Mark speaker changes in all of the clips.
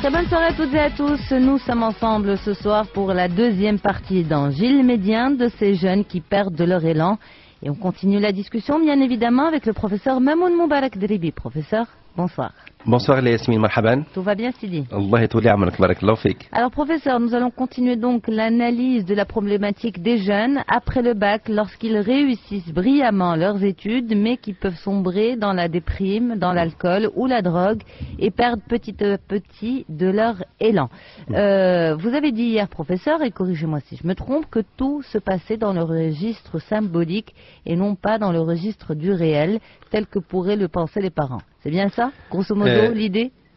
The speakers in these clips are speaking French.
Speaker 1: Très bonne soirée à toutes et à tous. Nous sommes ensemble ce soir pour la deuxième partie dans Gilles Médien de ces jeunes qui perdent de leur élan. Et on continue la discussion, bien évidemment, avec le professeur Mamoun Moubarak Dribi. Professeur, bonsoir.
Speaker 2: Bonsoir les Yasmine, marhaban. Tout va bien Sidi Alors
Speaker 1: professeur, nous allons continuer donc l'analyse de la problématique des jeunes après le bac lorsqu'ils réussissent brillamment leurs études mais qui peuvent sombrer dans la déprime, dans l'alcool ou la drogue et perdre petit à petit de leur élan. Mm. Euh, vous avez dit hier professeur, et corrigez-moi si je me trompe, que tout se passait dans le registre symbolique et non pas dans le registre du réel tel que pourraient le penser les parents. C'est bien ça, grosso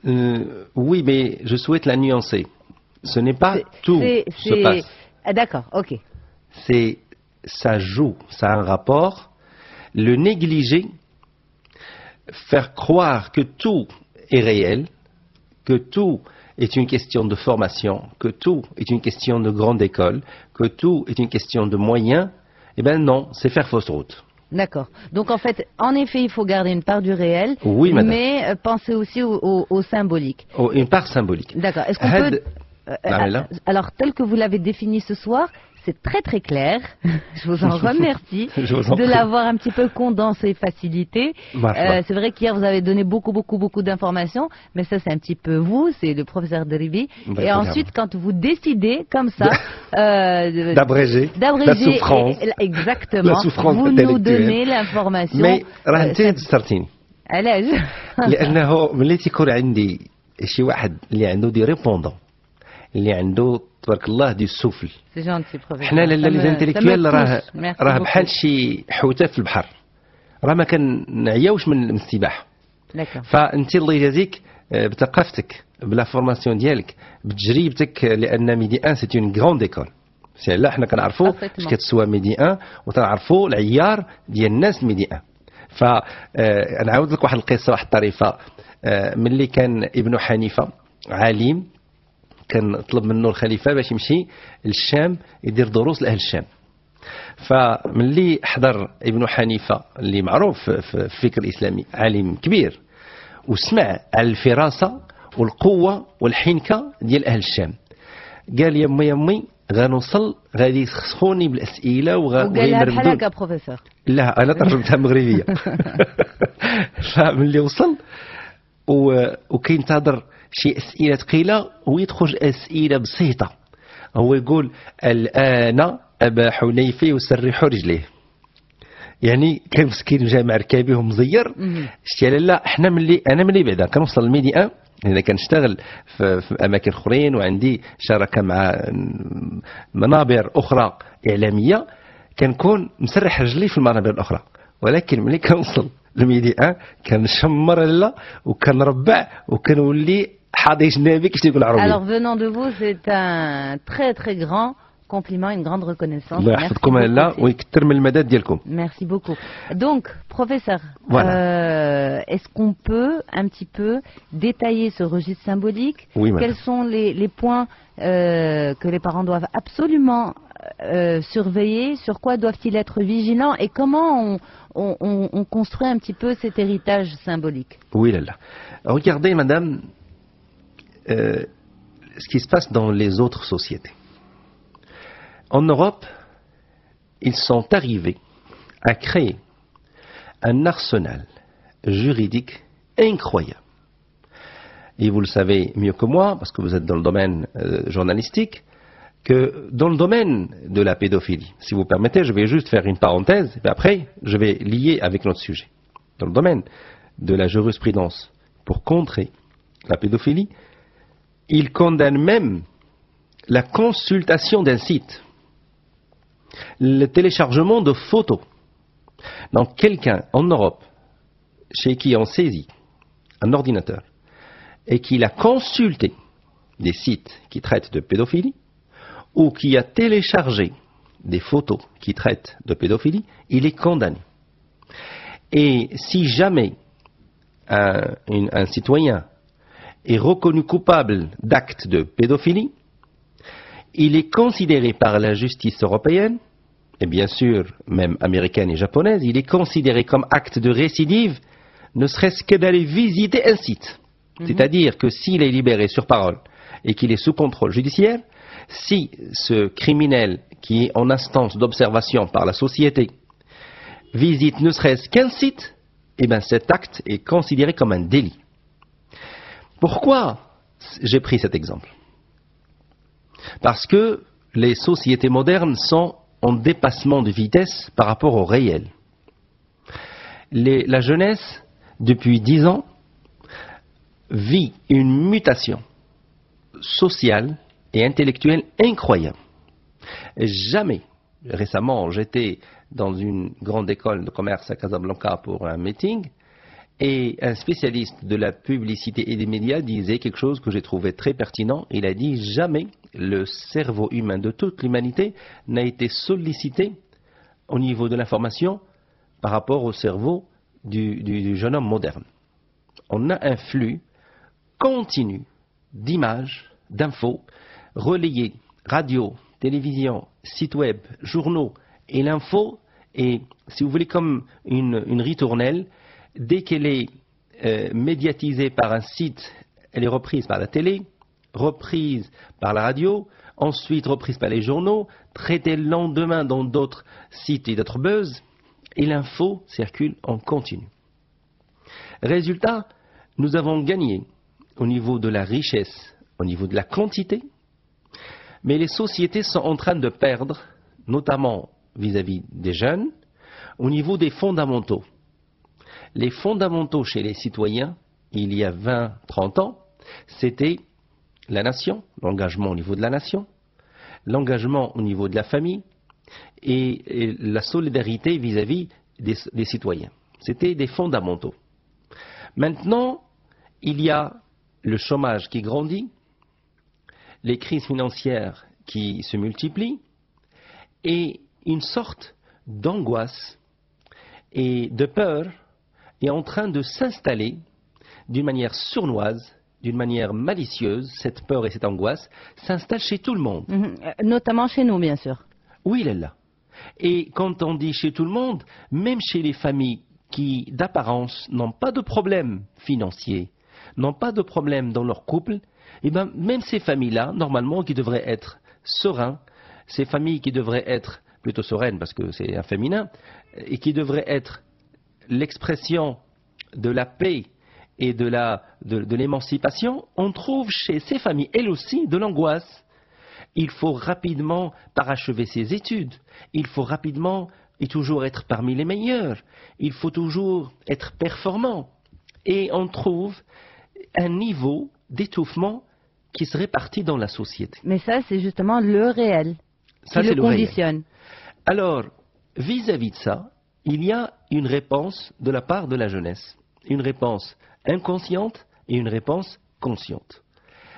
Speaker 2: euh, oui, mais je souhaite la nuancer. Ce n'est pas tout qui se passe. Ah, d'accord, ok. C'est ça joue, ça a un rapport. Le négliger, faire croire que tout est réel, que tout est une question de formation, que tout est une question de grande école, que tout est une question de moyens, eh bien non, c'est faire fausse route.
Speaker 1: D'accord. Donc en fait, en effet, il faut garder une part du réel, mais euh, penser aussi au, symbolique.
Speaker 2: Oh, une part symbolique.
Speaker 1: D'accord. Est-ce qu'on peut... Euh, euh, alors, tel que vous l'avez défini ce soir, c'est très très clair. Je vous en remercie de l'avoir un petit peu condensé et facilité. Bah, euh, c'est vrai qu'hier vous avez donné beaucoup beaucoup beaucoup d'informations, mais ça c'est un petit peu vous, c'est le professeur Deribi. Bah, et ensuite quand vous décidez comme ça euh, d'abréger, la souffrance, exactement, vous nous donnez l'information. Mais
Speaker 2: راح euh, نتين لأنه ملي عندي شي واحد اللي عنده des اللي عنده تبارك الله دي السفل
Speaker 1: حنا لالا لي زانتيليكتويال راه راه بحال
Speaker 2: شي حوته في البحر راه ما كنعياوش من السباحه فانت الله يجازيك آه، بثقافتك بلا فورماسيون ديالك بتجربتك آه، لان ميدي ان سيت اون غروند ايكول سي لا حنا كنعرفوا اش كتسوى ميدي ان وتنعرفوا العيار ديال الناس ميدي ان فنعاود آه، لك واحد القصه واحد الطريفه ملي كان ابن حنيفه عالم كان طلب منه الخليفه باش يمشي للشام يدير دروس لاهل الشام فملي حضر ابن حنيفه اللي معروف في الفكر الاسلامي عالم كبير وسمع على الفراسه والقوه والحنكه ديال اهل الشام قال يما يمي غنوصل غادي يسخوني بالاسئله وقالها بحال هكا بروفيسور لا انا ترجمتها مغربيه فملي وصل وكينتظر شي أسئلة ثقيلة ويدخل أسئلة بسيطة هو يقول الآن أبا حنيفة يسرح رجليه يعني كان مسكين جامع ركابي ومزير شتي لا حنا ملي انا ملي بعدا كنوصل للميديا ان اذا كنشتغل في, في اماكن اخرين وعندي شراكه مع منابر اخرى اعلاميه كنكون مسرح رجلي في المنابر الاخرى ولكن ملي كنوصل للميديا ان كنشمر لا وكنربع وكنولي Alors
Speaker 1: venant de vous, c'est un très très grand compliment, une grande reconnaissance. Merci, beaucoup. Donc, professeur, euh, est-ce qu'on peut un petit peu détailler ce registre symbolique Quels sont les, points euh, que les parents doivent absolument euh, surveiller Sur quoi doivent-ils être vigilants Et comment on, construit un petit peu cet héritage symbolique
Speaker 2: Oui, là, là. Regardez, madame, euh, ce qui se passe dans les autres sociétés. En Europe, ils sont arrivés à créer un arsenal juridique incroyable. Et vous le savez mieux que moi, parce que vous êtes dans le domaine euh, journalistique, que dans le domaine de la pédophilie, si vous permettez, je vais juste faire une parenthèse, et après, je vais lier avec notre sujet. Dans le domaine de la jurisprudence pour contrer la pédophilie, il condamne même la consultation d'un site, le téléchargement de photos. Donc quelqu'un en Europe, chez qui on saisit un ordinateur, et qu'il a consulté des sites qui traitent de pédophilie, ou qui a téléchargé des photos qui traitent de pédophilie, il est condamné. Et si jamais un citoyen est reconnu coupable d'actes de pédophilie, il est considéré par la justice européenne, et bien sûr même américaine et japonaise, il est considéré comme acte de récidive, ne serait-ce que d'aller visiter un site. Mhm. C'est-à-dire que s'il est libéré sur parole et qu'il est sous contrôle judiciaire, si ce criminel qui est en instance d'observation par la société visite ne serait-ce qu'un site, eh bien cet acte est considéré comme un délit. Pourquoi j'ai pris cet exemple Parce que les sociétés modernes sont en dépassement de vitesse par rapport au réel. la jeunesse, depuis dix ans, vit une mutation sociale et intellectuelle incroyable. Jamais, récemment, j'étais dans une grande école de commerce à Casablanca pour un meeting, et un spécialiste de la publicité et des médias disait quelque chose que j'ai trouvé très pertinent. Il a dit jamais le cerveau humain de toute l'humanité n'a été sollicité au niveau de l'information par rapport au cerveau du, jeune homme moderne. On a un flux continu d'images, d'infos, relayées, radio, télévision, site web, journaux, et l'info est, si vous voulez, comme une ritournelle dès qu'elle est euh, médiatisée par un site, elle est reprise par la télé, reprise par la radio, ensuite reprise par les journaux, traitée le lendemain dans d'autres sites et d'autres buzz, et l'info circule en continu. Résultat, nous avons gagné au niveau de la richesse, au niveau de la quantité, mais les sociétés sont en train de perdre, notamment vis à -vis des jeunes, au niveau des fondamentaux les fondamentaux chez les citoyens, il y a 20, 30 ans, c'était la nation, l'engagement au niveau de la nation, l'engagement au niveau de la famille et, la solidarité vis-à-vis des citoyens. C'était des fondamentaux. Maintenant, il y a le chômage qui grandit, les crises financières qui se multiplient et une sorte d'angoisse et de peur est en train de s'installer d'une manière sournoise d'une manière malicieuse, cette peur et cette angoisse s'installe chez tout le monde.
Speaker 1: Mhm. Euh, notamment chez nous, bien sûr.
Speaker 2: Oui, est là. Et quand on dit chez tout le monde, même chez les familles qui, d'apparence, n'ont pas de problème financier, n'ont pas de problème dans leur couple, et eh bien, même ces familles-là, normalement, qui devraient être sereines, ces familles qui devraient être plutôt sereines parce que c'est un féminin, et qui devraient être l'expression de la paix et de l'émancipation, on trouve chez ces familles, elles aussi, de l'angoisse. Il faut rapidement parachever ses études, il faut rapidement et toujours être parmi les meilleurs, il faut toujours être performant. Et on trouve un niveau d'étouffement qui se répartit dans la société.
Speaker 1: Mais ça, c'est justement le réel
Speaker 2: ça, qui le, conditionne. Alors, vis à -vis de ça, il y a une réponse de la part de la jeunesse, une réponse inconsciente et une réponse consciente.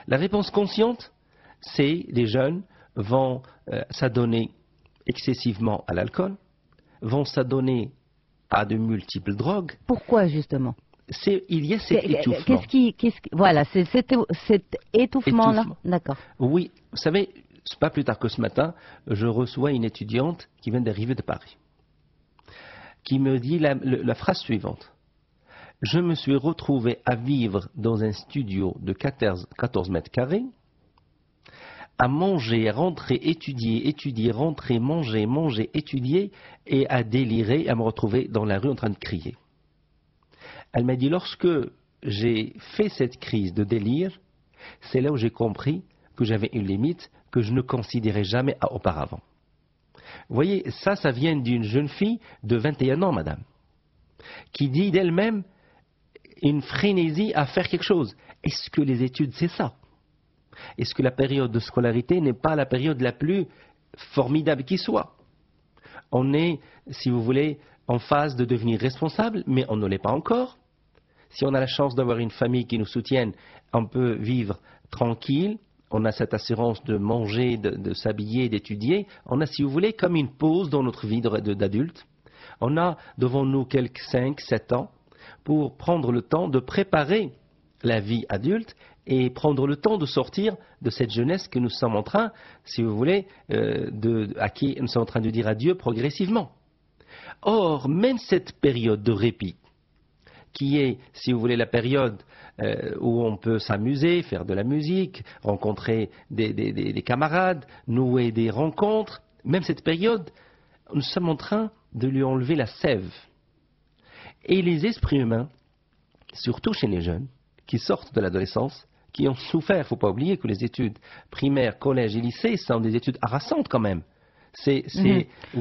Speaker 2: La réponse consciente, c'est les jeunes vont euh, s'adonner excessivement à l'alcool, vont s'adonner à de multiples drogues. Pourquoi justement il y a cet étouffement. -ce
Speaker 1: qui, voilà, cet étouffement-là.
Speaker 2: Oui, vous savez, pas plus tard que ce matin, je reçois une étudiante qui vient d'arriver de Paris qui me dit la, phrase suivante. Je me suis retrouvé à vivre dans un studio de 14, 14 mètres carrés, à manger, rentrer, étudier, étudier, rentrer, manger, manger, étudier, et à délirer, à me retrouver dans la rue en train de crier. Elle m'a dit, lorsque j'ai fait cette crise de délire, c'est là où j'ai compris que j'avais une limite que je ne considérais jamais auparavant voyez, ça, ça vient d'une jeune fille de 21 ans, madame, qui dit d'elle-même une frénésie à faire quelque chose. Est-ce que les études, c'est ça Est-ce que la période de scolarité n'est pas la période la plus formidable qui soit On est, si vous voulez, en phase de devenir responsable, mais on ne l'est pas encore. Si on a la chance d'avoir une famille qui nous soutienne, on peut vivre tranquille, on a cette assurance de manger, de, s'habiller, d'étudier. On a, si vous voulez, comme une pause dans notre vie d'adulte. On a devant nous quelques 5, 7 ans pour prendre le temps de préparer la vie adulte et prendre le temps de sortir de cette jeunesse que nous sommes en train, si vous voulez, euh, de, à qui nous sommes en train de dire adieu progressivement. Or, même cette période de répit, qui est, si vous voulez, la période euh, où on peut s'amuser, faire de la musique, rencontrer des, camarades, nouer des rencontres. Même cette période, nous sommes en train de lui enlever la sève. Et les esprits humains, surtout chez les jeunes, qui sortent de l'adolescence, qui ont souffert, il ne faut pas oublier que les études primaires, collèges et lycées sont des études harassantes quand même. C'est mhm.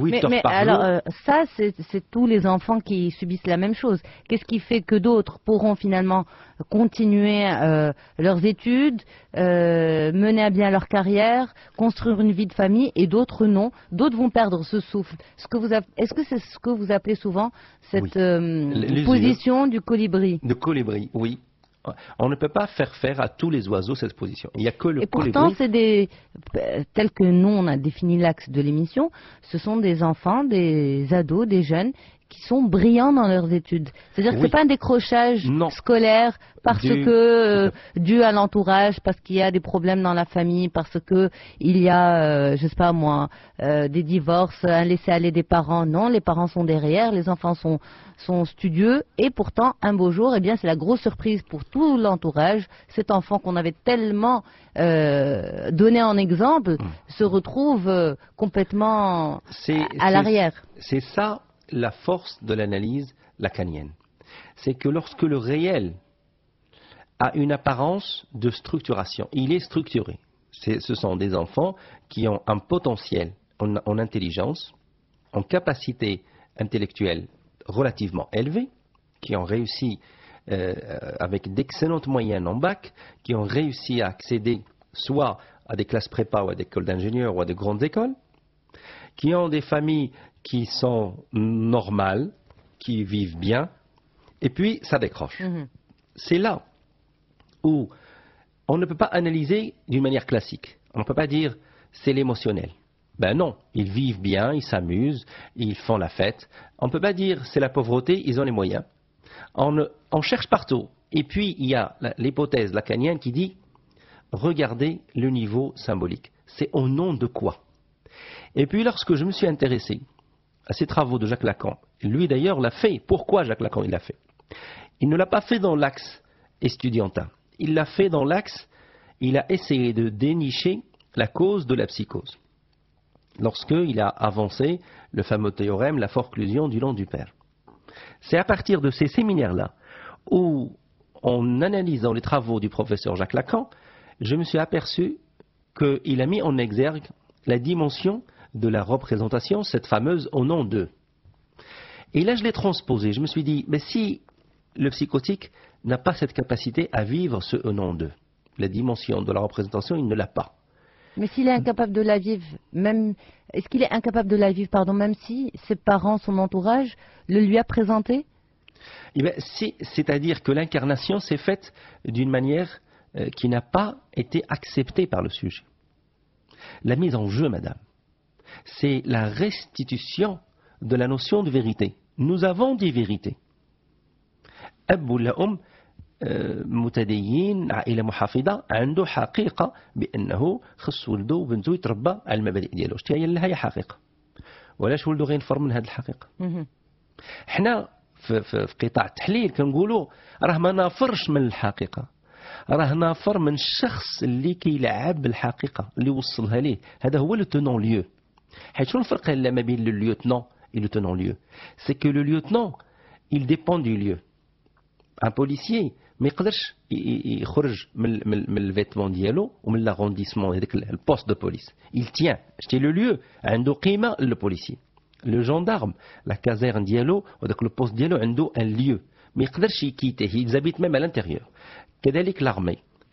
Speaker 2: mais, mais alors, euh,
Speaker 1: ça, c'est tous les enfants qui subissent la même chose. Qu'est-ce qui fait que d'autres pourront finalement continuer euh, leurs études, euh, mener à bien leur carrière, construire une vie de famille, et d'autres non D'autres vont perdre ce souffle. est-ce que c'est ce que vous appelez souvent cette position du colibri
Speaker 2: De colibri, oui. On ne peut pas faire faire à tous les oiseaux cette position. Il n'y a que le Et pourtant,
Speaker 1: c'est des, euh, tel que nous on a défini l'axe de l'émission, ce sont des enfants, des ados, des jeunes qui sont brillants dans leurs études. C'est-à-dire que ce n'est pas un décrochage scolaire parce que euh, dû à l'entourage, parce qu'il y a des problèmes dans la famille, parce qu'il y a, euh, je sais pas moi, euh, des divorces, un laisser aller des parents. Non, les parents sont derrière, les enfants sont studieux et pourtant un beau jour, eh bien c'est la grosse surprise pour tout l'entourage. Cet enfant qu'on avait tellement donné en exemple mmh. se retrouve complètement
Speaker 2: à l'arrière. C'est ça la force de l'analyse lacanienne. C'est que lorsque le réel a une apparence de structuration, il est structuré. ce sont des enfants qui ont un potentiel en, intelligence, en capacité intellectuelle relativement élevée, qui ont réussi euh, avec d'excellentes moyennes en bac, qui ont réussi à accéder soit à des classes prépa ou à des écoles d'ingénieurs ou à de grandes écoles, qui ont des familles qui sont normales, qui vivent bien, et puis ça décroche. Mhm. C'est là où on ne peut pas analyser d'une manière classique. On ne peut pas dire c'est l'émotionnel. Ben non, ils vivent bien, ils s'amusent, ils font la fête. On ne peut pas dire c'est la pauvreté, ils ont les moyens. on cherche partout. Et puis il y a l'hypothèse lacanienne qui dit regardez le niveau symbolique. C'est au nom de quoi Et puis lorsque je me suis intéressé à ces travaux de Jacques Lacan. Lui d'ailleurs l'a fait. Pourquoi Jacques Lacan l'a fait Il ne l'a pas fait dans l'axe estudiantin. Il l'a fait dans l'axe, il a essayé de dénicher la cause de la psychose. Lorsqu'il a avancé le fameux théorème, la forclusion du nom du père. C'est à partir de ces séminaires-là où, en analysant les travaux du professeur Jacques Lacan, je me suis aperçu qu'il a mis en exergue la dimension de la représentation, cette fameuse au nom d'eux. Et là, je l'ai transposé. Je me suis dit, mais si le psychotique n'a pas cette capacité à vivre ce au nom d'eux, la dimension de la représentation, il ne l'a pas.
Speaker 1: Mais s'il est incapable de la vivre, même est-ce qu'il est incapable de la vivre, pardon, même si ses parents, son entourage, le lui a présenté
Speaker 2: eh c'est-à-dire que l'incarnation s'est faite d'une manière euh, qui n'a pas été acceptée par le sujet. La mise en jeu, madame, c'est la restitution de la notion de vérité. Nous avons des vérités. أب ولا أم متدينين عائلة محافظة عنده حقيقة بأنه خص ولده وبنته يتربى على المبادئ ديالو شتي هي اللي هي حقيقة ولاش ولده غينفر من هذه الحقيقة حنا في, في, في قطاع التحليل كنقولوا راه ما نافرش من الحقيقة راه نافر من الشخص اللي كيلعب بالحقيقة اللي وصلها ليه هذا هو لو تونون ليو le lieutenant et le tenant-lieu C'est que le lieutenant, il dépend du lieu. Un policier, mais il du vêtement الفيتمون ou de l'arrondissement le poste de police il tient c'est le lieu Un قيمه le policier le gendarme la caserne ou le poste ديالو عنده un lieu mais يقدرش يكيته ils habitent même à l'intérieur كذلك l'armée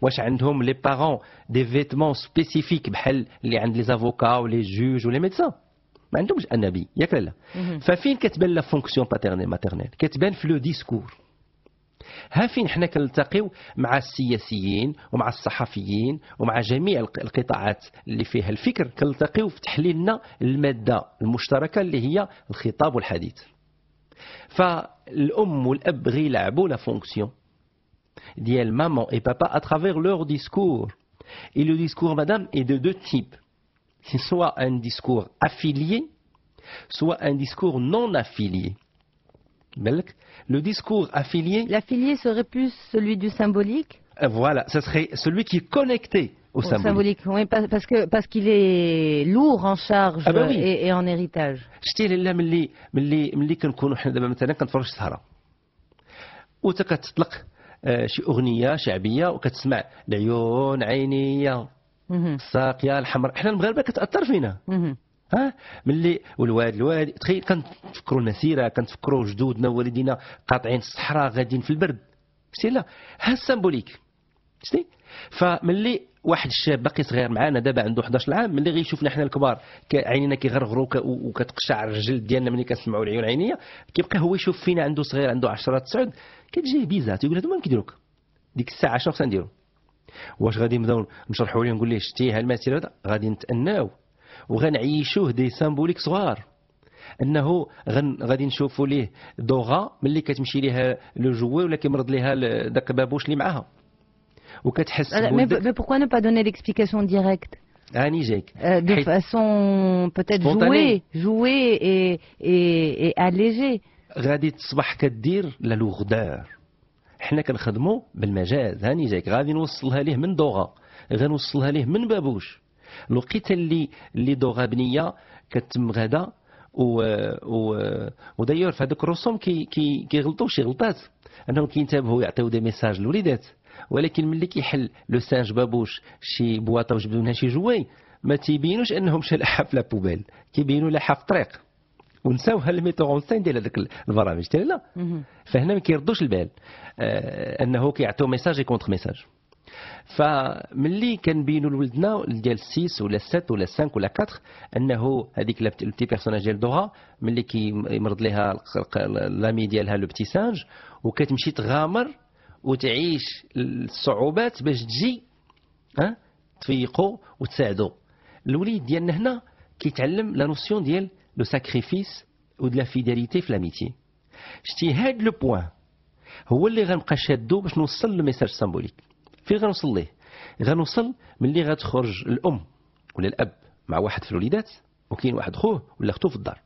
Speaker 2: واش عندهم لي بارون دي فيتمون سبيسيفيك بحال اللي عند لي زافوكا ولي جوج ولي ميدسان ما عندهمش انابي ياك لا ففين كتبان لا فونكسيون باترنيل ماترنيل كتبان في لو ديسكور ها فين حنا كنلتقيو مع السياسيين ومع الصحفيين ومع جميع القطاعات اللي فيها الفكر كنلتقيو في تحليلنا الماده المشتركه اللي هي الخطاب والحديث فالام والاب غيلعبوا لا فونكسيون dit elle, maman et papa, à travers leur discours. Et le discours, madame, est de deux types. C'est soit un discours affilié, soit un discours non affilié. Le discours affilié. L'affilié serait plus celui du symbolique Voilà, ce serait celui qui est connecté au, symbolique.
Speaker 1: parce qu'il est lourd en charge et, en héritage.
Speaker 2: آه، شي اغنيه شعبيه وكتسمع العيون عينيه الساقيه الحمراء حنا المغاربه كتاثر فينا ها ملي والواد الواد تخيل كنتفكروا المسيره كنتفكروا جدودنا والدينا قاطعين الصحراء غاديين في البرد سي لا ها السمبوليك فملي واحد الشاب باقي صغير معانا دابا عنده 11 عام ملي غيشوفنا حنا الكبار عينينا كيغرغروا وكتقشعر الجلد ديالنا ملي كنسمعوا العيون عينيه كيبقى هو يشوف فينا عنده صغير عنده 10 9 كتجيه بيزا تيقول هادو ما كيديروك ديك الساعه شنو خصنا نديرو واش غادي نبداو نشرحوا ليه نقول ليه شتي هالمسير هذا غادي نتأناو وغنعيشوه دي سامبوليك صغار انه غادي نشوفوا ليه دوغا ملي كتمشي ليها لو جوي ولا كيمرض ليها داك بابوش اللي معاها وكتحس مي
Speaker 1: بوكو نو با دوني ليكسبيكاسيون ديريكت هاني جايك دو فاسون بوتيت جوي جوي اي اي اليجي
Speaker 2: غادي تصبح كدير لا لوغدور حنا كنخدموا بالمجاز هاني جايك غادي نوصلها ليه من دوغا غنوصلها ليه من بابوش لقيت اللي اللي دوغا بنيه كتم غدا و و ودايور في هذوك الرسوم كي كي كيغلطوا شي غلطات انهم كينتبهوا يعطيو دي ميساج للوليدات ولكن ملي كيحل لو سانج بابوش شي بواطه وجبدوا منها شي جواي ما تيبينوش انهم شلحه في لابوبيل كيبينوا لحه في الطريق ونساو الميتور اون سين ديال هذوك البرامج تي لا فهنا ما كيردوش البال آه انه كيعطيو ميساج كونتر ميساج فملي كنبينوا لولدنا ديال 6 ولا 7 ولا 5 ولا 4 انه هذيك البتي بيرسوناج ديال دوغا ملي كيمرض ليها لامي ديالها لو بتي سانج وكتمشي تغامر وتعيش الصعوبات باش تجي ها تفيقوا وتساعدوا الوليد ديالنا هنا كيتعلم لا نوسيون ديال لو ساكريفيس ودو لا فيداليتي في لاميتي شتي هاد لو بوان هو اللي غنبقى شادو باش نوصل لو سامبوليك فين غنوصل ليه غنوصل ملي غتخرج الام ولا الاب مع واحد في الوليدات وكاين واحد خوه ولا اختو في الدار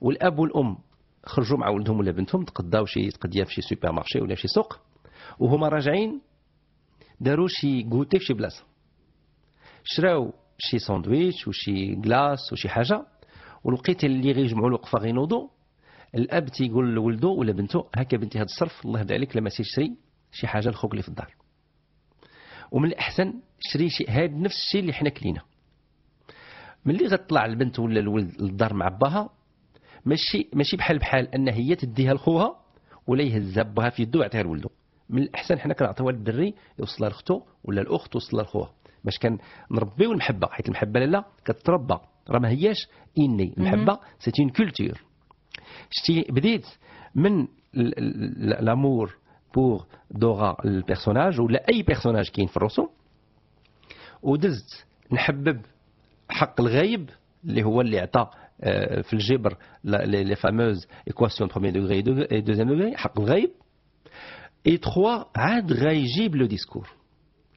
Speaker 2: والاب والام خرجوا مع ولدهم ولا بنتهم تقداو شي تقديه في شي سوبر مارشي ولا في شي سوق وهما راجعين داروا شي كوتي في شي بلاصه شراو شي ساندويتش وشي كلاص وشي حاجه ولقيت اللي غيجمعوا الوقفه غينوضوا الاب تيقول لولده ولا بنته هكا بنتي هاد الصرف الله يرضي عليك لما تشري شي حاجه لخوك اللي في الدار ومن الاحسن شري شي هاد نفس الشيء اللي حنا كلينا ملي غتطلع البنت ولا الولد للدار مع باها ماشي ماشي بحال بحال ان هي تديها لخوها ولا يهزها باها في يده ويعطيها لولده من الاحسن حنا كنعطيوها للدري يوصلها لاخته ولا الاخت توصلها لخوها باش كنربيو المحبه حيت المحبه لالا كتربى راه ما هياش اني المحبه سيت اون كولتور شتي بديت من لامور بور دورا البيرسوناج ولا اي بيرسوناج كاين في الرسوم ودزت نحبب حق الغيب اللي هو اللي عطى آه، في الجبر لي فاموز ايكواسيون بروميير دوغري دوزيام دوغري حق الغيب اي 3 عاد غايجيب لو ديسكور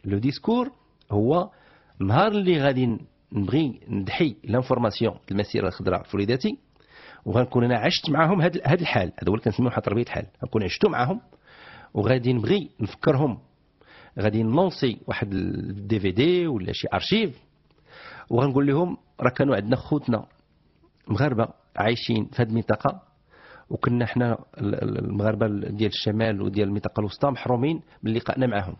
Speaker 2: لو ديسكور هو نهار اللي غادي نبغي ندحي لانفورماسيون المسيره الخضراء في وليداتي وغنكون انا عشت معاهم هاد هاد الحال هذا هو اللي كنسميوه تربيه الحال غنكون عشتو معاهم وغادي نبغي نفكرهم غادي نلونسي واحد الدي في دي ولا شي ارشيف وغنقول لهم راه كانوا عندنا خوتنا مغاربه عايشين في هذه المنطقه وكنا حنا المغاربه ديال الشمال وديال المنطقه الوسطى محرومين من لقائنا معاهم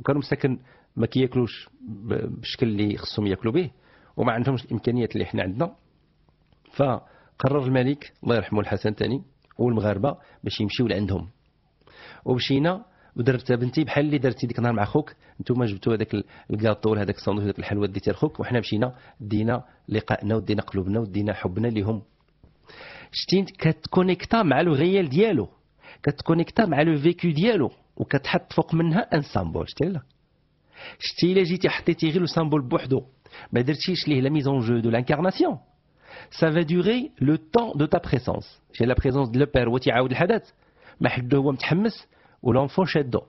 Speaker 2: وكانوا مساكن ما كياكلوش بالشكل اللي خصهم ياكلوا به وما عندهمش الامكانيات اللي حنا عندنا فقرر الملك الله يرحمه الحسن الثاني والمغاربه باش يمشيو لعندهم ومشينا ودرت بنتي بحال اللي درتي ديك النهار مع خوك انتم جبتوا هذاك الكاطو ولا هذاك الصندوق هذاك الحلوى ديتي لخوك وحنا مشينا دينا لقائنا ودينا قلوبنا ودينا حبنا لهم شتي كتكونيكتا مع لو غيال ديالو كتكونيكتا مع لو فيكو ديالو وكتحط فوق منها ان سامبول شتي لا شتي الا جيتي حطيتي غير لو سامبول بوحدو ما درتيش ليه لا ميزون جو دو لانكارناسيون سا فا ديوري لو طون دو تا بريسونس شي لا بريسونس دو لو بير هو تيعاود الحدث ما حدو هو متحمس ولونفون شادو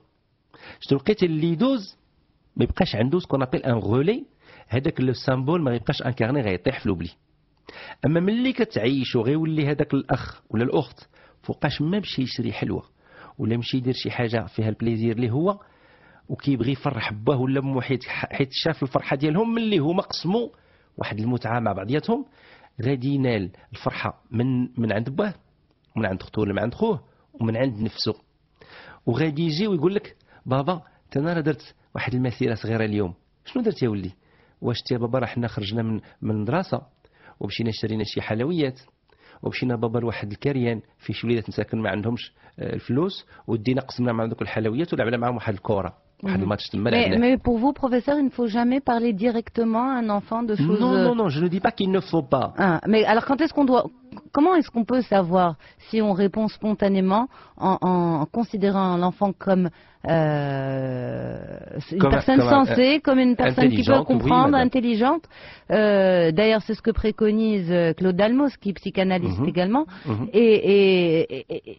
Speaker 2: شتو لقيت اللي يدوز ما يبقاش عنده سكون ابيل ان غولي هذاك لو سامبول ما يبقاش انكارني غيطيح في لوبلي اما ملي كتعيش غيولي هذاك الاخ ولا الاخت فوقاش ما مشي يشري حلوه ولا مشي يدير شي حاجه فيها البليزير اللي هو وكيبغي يفرح باه ولا امه حيت شاف الفرحه ديالهم ملي هما قسموا واحد المتعه مع بعضياتهم غادي ينال الفرحه من من عند باه ومن عند اختو ولا من عند خوه ومن عند نفسه وغادي يجي ويقول لك بابا انا راه درت واحد المسيره صغيره اليوم شنو درت يا ولدي واش تي بابا راه حنا خرجنا من من المدرسه ومشينا شرينا شي حلويات ومشينا بابا لواحد الكريان في شي وليدات مساكن ما عندهمش آه، الفلوس ودينا قسمنا مع ذوك الحلويات ولعبنا معاهم واحد الكره Ah, mhm.
Speaker 1: Mais, pour vous, professeur, il ne faut jamais parler directement à un enfant de choses. Non, non, euh, non,
Speaker 2: je ne dis pas qu'il ne faut pas.
Speaker 1: Ah, mais alors, quand est-ce qu'on doit, comment est-ce qu'on peut savoir si on répond spontanément en, en considérant l'enfant comme, euh, une personne sensée, euh, comme une personne qui peut comprendre, intelligente euh, D'ailleurs, c'est ce que préconise Claude Dalmos, qui est psychanalyste mhm. également. Mhm. et, et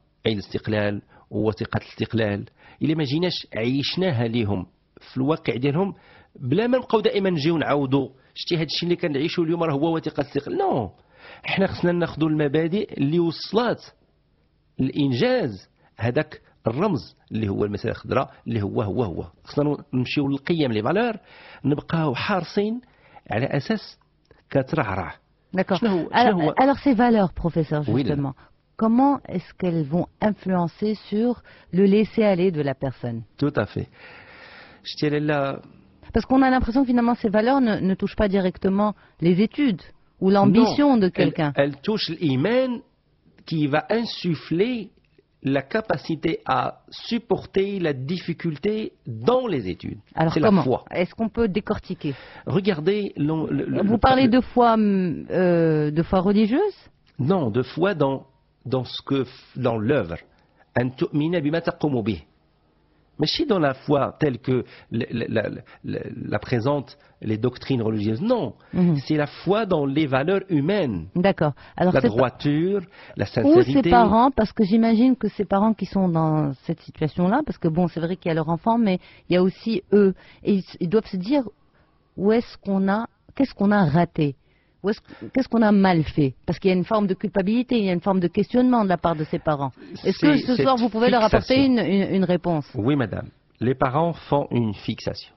Speaker 2: عيد الاستقلال ووثيقة الاستقلال إلا ما جيناش عيشناها ليهم في الواقع ديالهم بلا ما نبقاو دائما نجيو نعاودوا شتي هذا الشيء اللي كنعيشوا اليوم راه هو وثيقة الاستقلال نو حنا خصنا ناخذوا المبادئ اللي وصلات الانجاز هذاك الرمز اللي هو المسألة الخضراء اللي هو هو هو خصنا نمشيو للقيم لي فالور نبقاو حارسين على اساس كترعرع
Speaker 1: شنو هو شنو هو ألوغ سي فالور بروفيسور جوستومون comment est-ce qu'elles vont influencer sur le laisser-aller de la personne Tout à fait. Parce qu'on a l'impression que finalement ces valeurs ne, touchent pas directement les études ou l'ambition de quelqu'un.
Speaker 2: Elles, touche touchent l'hymen qui va insuffler la capacité à supporter la difficulté dans les études. Alors comment Est-ce
Speaker 1: qu'on peut décortiquer Regardez.
Speaker 2: Vous
Speaker 1: parlez de foi, euh, de foi religieuse
Speaker 2: Non, de foi dans dans ce que, dans l'œuvre. Mais si dans la foi telle que la, présentent présente les doctrines religieuses, non. Mhm. C'est la foi dans les valeurs humaines. D'accord. Alors la droiture, la sincérité. Ou ses parents,
Speaker 1: parce que j'imagine que ses parents qui sont dans cette situation-là, parce que bon, c'est vrai qu'il y a leur enfant, mais il y a aussi eux, et ils, ils doivent se dire où est-ce qu'on a, qu'est-ce qu'on a raté Qu'est-ce qu'on a mal fait Parce qu'il y a une forme de culpabilité, il y a une forme de questionnement de la part de ses parents. Est-ce que ce soir, vous pouvez leur apporter une, réponse
Speaker 2: Oui, madame. Les parents font une fixation.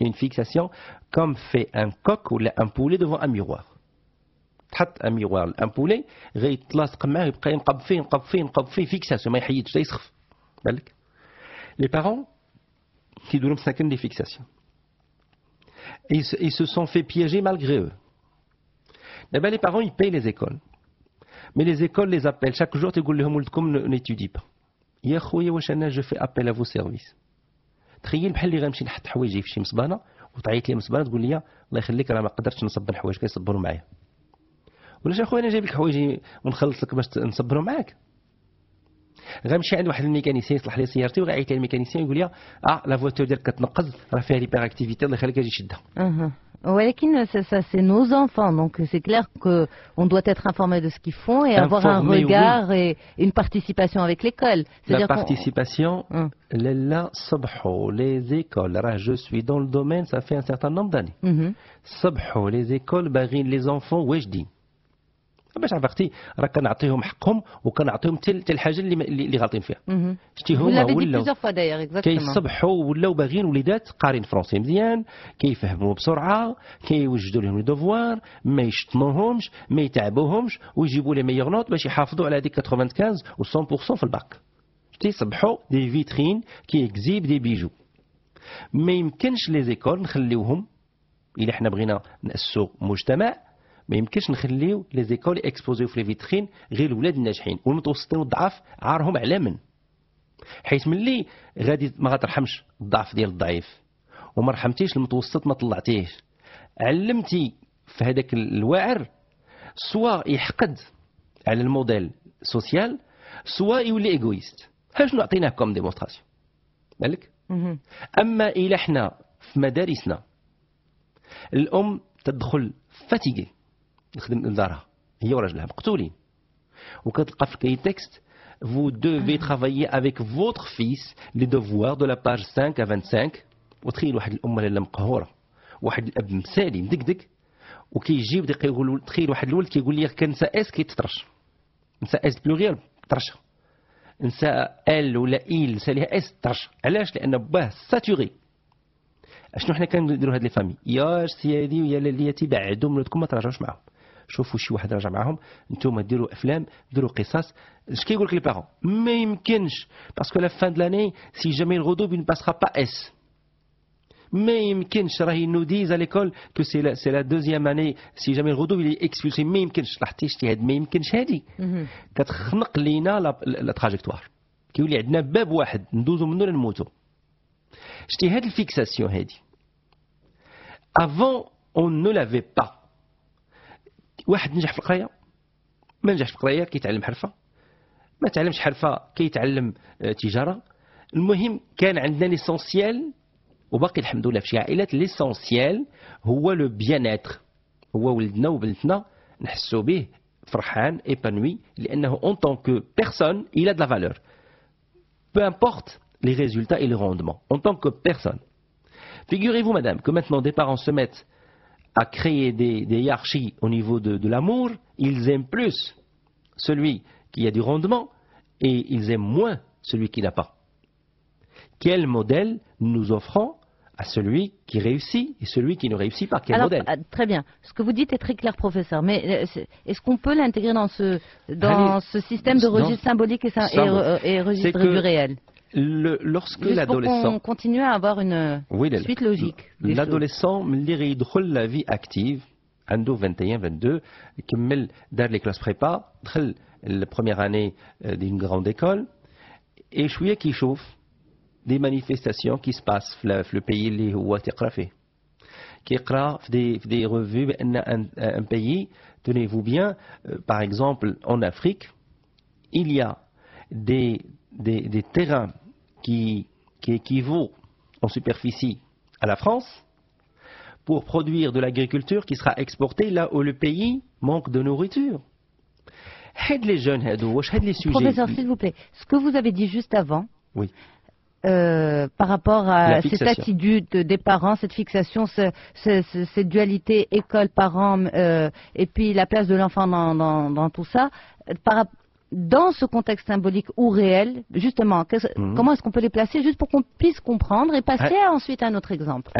Speaker 2: Une fixation comme fait un coq ou un poulet devant un miroir. Il parents qui الامبولي il معاه يبقى ينقب فيه ينقب فيه ils se sont fait piéger malgré eux Eh bien, les parents, ils payent les écoles. Mais les écoles les appellent. Chaque jour, tu dis n'étudie pas. يا خويا واش انا جو في ابيل افو سيرفيس تخيل بحال اللي غنمشي نحط حوايجي في شي مصبانه وتعيط لي مصبانه تقول لي الله يخليك راه ما قدرتش نصب الحوايج كيصبروا معايا ولاش اخويا انا جايب لك حوايجي ونخلص لك باش نصبروا معاك Il y a الميكانيسيان mécaniciens qui سيارتي وغيعيط لي الميكانيسيان يقول est la voiture فواتور ديالك كتنقز راه فيها ليبر
Speaker 1: ça c'est nos enfants donc c'est clair qu'on doit être informé de ce qu'ils font et avoir un regard et une participation avec l'école. La
Speaker 2: participation hum. là sabho les écoles je suis dans le domaine ça fait un certain nombre d'années. Mhm. les écoles bah, les enfants que je dis. باش عرفتي راه كنعطيهم حقهم وكنعطيهم حتى الحاجه اللي اللي غالطين فيها شتي هما ولاو
Speaker 1: كيصبحوا
Speaker 2: ولاو باغيين وليدات قارين فرونسي مزيان كيفهموا بسرعه كيوجدوا لهم دوفوار ما يشطنوهمش ما يتعبوهمش ويجيبوا لي ميور نوت باش يحافظوا على هذيك 95 و 100% في الباك شتي صبحوا دي فيترين كيكزيب دي بيجو ما يمكنش لي زيكول نخليوهم الا حنا بغينا ناسوا مجتمع ما يمكنش نخليو لي زيكول اكسبوزيو في لي فيترين غير الولاد الناجحين والمتوسطين والضعاف عارهم على من حيث ملي غادي ما غترحمش الضعف ديال الضعيف وما رحمتيش المتوسط ما طلعتيهش علمتي في هذاك الواعر سواء يحقد على الموديل سوسيال سواء يولي ايغويست ها شنو عطيناه كوم ديمونستراسيون بالك اما الى حنا في مدارسنا الام تدخل فاتيكي نخدم لدارها هي وراجلها مقتولين وكتلقى في الكي تكست فو دوفي ترافايي افيك فوتر فيس لي دوفوار دو لا باج 5 ا 25 وتخيل واحد الام اللي مقهوره واحد الاب مسالي مدقدق وكيجي وبدا يقول تخيل واحد الولد كيقول لي كان نسى اس كيتطرش نسى اس بلوغيال طرش نسى ال ولا ايل نسى ليها اس طرش علاش لان باه ساتوري اشنو حنا كنديروا هاد لي فامي يا سيدي ويا لاليتي بعدوا من ولادكم ما تراجعوش معاهم شوفوا شي واحد راجع معاهم انتم ديروا افلام ديروا قصص اش كيقول لك لي بارون ما يمكنش باسكو لا فان دلاني سي جامي الغدو بين باسخا با اس ما يمكنش راهي نو ديز ليكول كو سي لا سي لا دوزيام اني سي جامي الغدو اللي اكسبولسي ما يمكنش لاحظتي اجتهاد ما يمكنش هادي كتخنق لينا لا تراجيكتوار كيولي عندنا باب واحد ندوزو منو لنموتو اجتهاد الفيكساسيون هادي افون اون نو لافي با واحد نجح في القرايه ما نجحش في القرايه كيتعلم حرفه ما تعلمش حرفه كيتعلم آه، تجاره المهم كان عندنا ليسونسيال وباقي الحمد لله في شي عائلات ليسونسيال هو لو بيان اتر هو ولدنا وبنتنا نحسوا به فرحان ايبانوي لانه اون طون كو بيرسون الى دو لا فالور peu importe les résultats et le rendement, en tant que personne. Figurez-vous, madame, que maintenant des parents se mettent à créer des, hiérarchies au niveau de, l'amour, ils aiment plus celui qui a du rendement et ils aiment moins celui qui n'a pas. Quel modèle nous offrons à celui qui réussit et celui qui ne réussit pas. Ah,
Speaker 1: très bien. Ce que vous dites est très clair, professeur. Mais euh, est-ce qu'on peut l'intégrer dans ce, système de registre symbolique et, registre du réel
Speaker 2: lorsque l'adolescent
Speaker 1: continue à avoir une
Speaker 2: suite logique. L'adolescent اللي la vie active عنده 21 22 qui dans les classes prépa la première année euh, d'une grande école et qui chauffe, des manifestations qui se passent dans le pays اللي هو تقرا فيه des revues un pays tenez-vous bien euh, par exemple en Afrique il y a des des, des, terrains qui, équivaut en superficie à la France, pour produire de l'agriculture qui sera exportée là où le pays manque de nourriture. Aide les jeunes, aide les sujets. Professeur, s'il
Speaker 1: vous plaît, ce que vous avez dit juste avant, oui. Euh, par rapport à cette attitude des parents, cette fixation, cette dualité école-parents euh, et puis la place de l'enfant dans, dans, tout ça, par, dans ce contexte symbolique ou réel, justement, hmm. comment est-ce qu'on peut les placer juste pour qu'on puisse comprendre et passer à, ah. ensuite à un autre exemple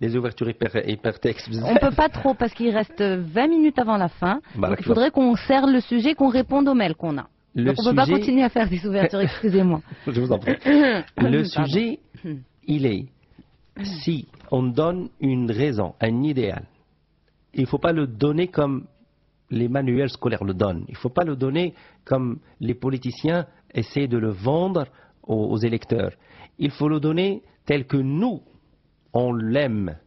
Speaker 2: les ouvertures On ne
Speaker 1: peut pas trop parce qu'il reste 20 minutes avant la fin. Bah, il faudrait qu'on serre le sujet, qu'on réponde aux mails qu'on a. on ne peut pas continuer à faire des ouvertures, excusez-moi. Je vous en prie. le sujet,
Speaker 2: il est si on donne une raison, un idéal, il ne faut pas le donner comme les manuels scolaires le donnent. Il ne faut pas le donner comme les politiciens essaient de le vendre aux, électeurs. Il faut le donner tel que nous, on l'aime,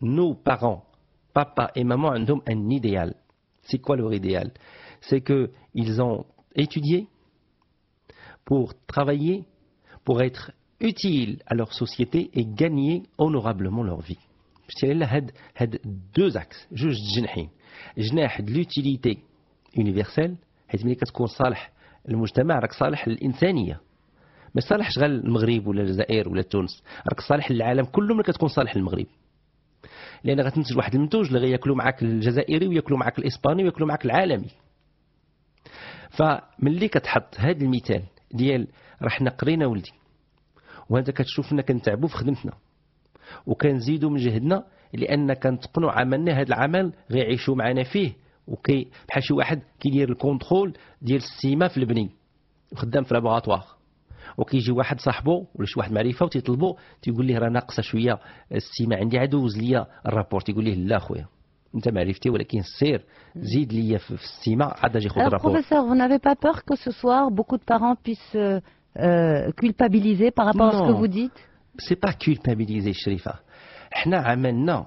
Speaker 2: nos parents, papa et maman, un homme, un idéal. C'est quoi leur idéal C'est qu'ils ont étudié pour travailler, pour être utiles à leur société et gagner honorablement leur vie. C'est deux axes, juste جناح لوتيليتي يونيفرسال حيت ملي كتكون صالح المجتمع راك صالح للانسانيه ما صالحش غير المغرب ولا الجزائر ولا تونس راك صالح للعالم كله ملي كتكون صالح للمغرب لان غتنتج واحد المنتوج اللي غياكلوا معاك الجزائري وياكلوا معاك الاسباني وياكلوا معاك العالمي فملي كتحط هذا المثال ديال راه حنا قرينا ولدي وانت كتشوفنا كنتعبوا في خدمتنا وكنزيدوا من جهدنا لان كنتقنوا عملنا هذا العمل غيعيشوا معنا فيه وكي بحال شي واحد كيدير الكونترول ديال السيما في البني وخدام في لابوغاتوار وكيجي واحد صاحبو ولا شي واحد معرفه وتيطلبو تيقول ليه راه ناقصه شويه السيما عندي عاد دوز ليا الرابور تيقول ليه لا خويا انت معرفتي ولكن سير زيد ليا في السيما عاد اجي خذ الرابور بروفيسور
Speaker 1: فو نافي با بور كو سو سوار بوكو دو بارون بيس كولبابيليزي بارابور سكو فو ديت
Speaker 2: سي با كولبابيليزي شريفه احنا عملنا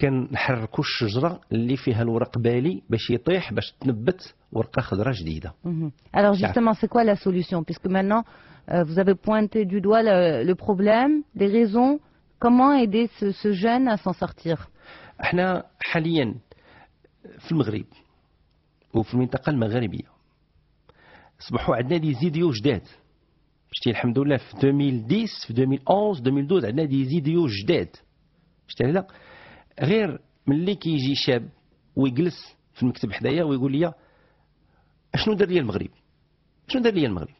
Speaker 2: كنحركوا الشجره اللي فيها الورق بالي باش يطيح باش تنبت ورقه خضراء جديده
Speaker 1: اها. الوغ c'est quoi la solution puisque maintenant euh, vous avez pointé du doigt le problème les raisons comment aider ce ce jeune à s'en
Speaker 2: sortir احنا حاليا في المغرب وفي المنطقه المغربيه اصبحوا عندنا دي زيديو جداد شتي الحمد لله في 2010 في 2011 2012 عندنا دي زيديو جداد شتي لا غير ملي كيجي شاب ويجلس في المكتب حدايا ويقول لي شنو دار لي المغرب شنو دار لي المغرب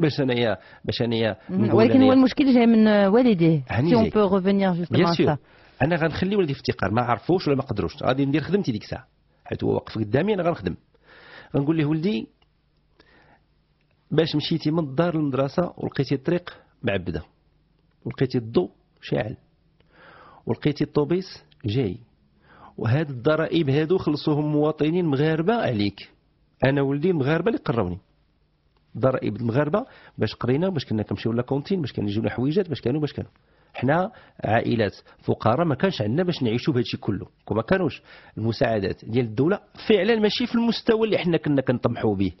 Speaker 2: باش انايا باش انايا ولكن هو
Speaker 1: المشكل جاي من والديه سي اون بو ريفونيغ جوستومون سا
Speaker 2: انا غنخلي ولدي في افتقار ما عرفوش ولا ما قدروش غادي ندير خدمتي ديك الساعه حيت هو واقف قدامي انا غنخدم غنقول له ولدي باش مشيتي من الدار للمدرسة ولقيتي الطريق معبدة ولقيتي الضو شاعل ولقيتي الطوبيس جاي وهاد الضرائب هادو خلصوهم مواطنين مغاربة عليك أنا ولدي مغاربة اللي قروني ضرائب المغاربة باش قرينا باش كنا كنمشيو لاكونتين باش كانوا يجيونا حويجات باش كانوا باش كانوا حنا عائلات فقراء ما كانش عندنا باش نعيشوا بهادشي كله وما كانوش المساعدات ديال الدولة فعلا ماشي في المستوى اللي حنا كنا كنطمحوا به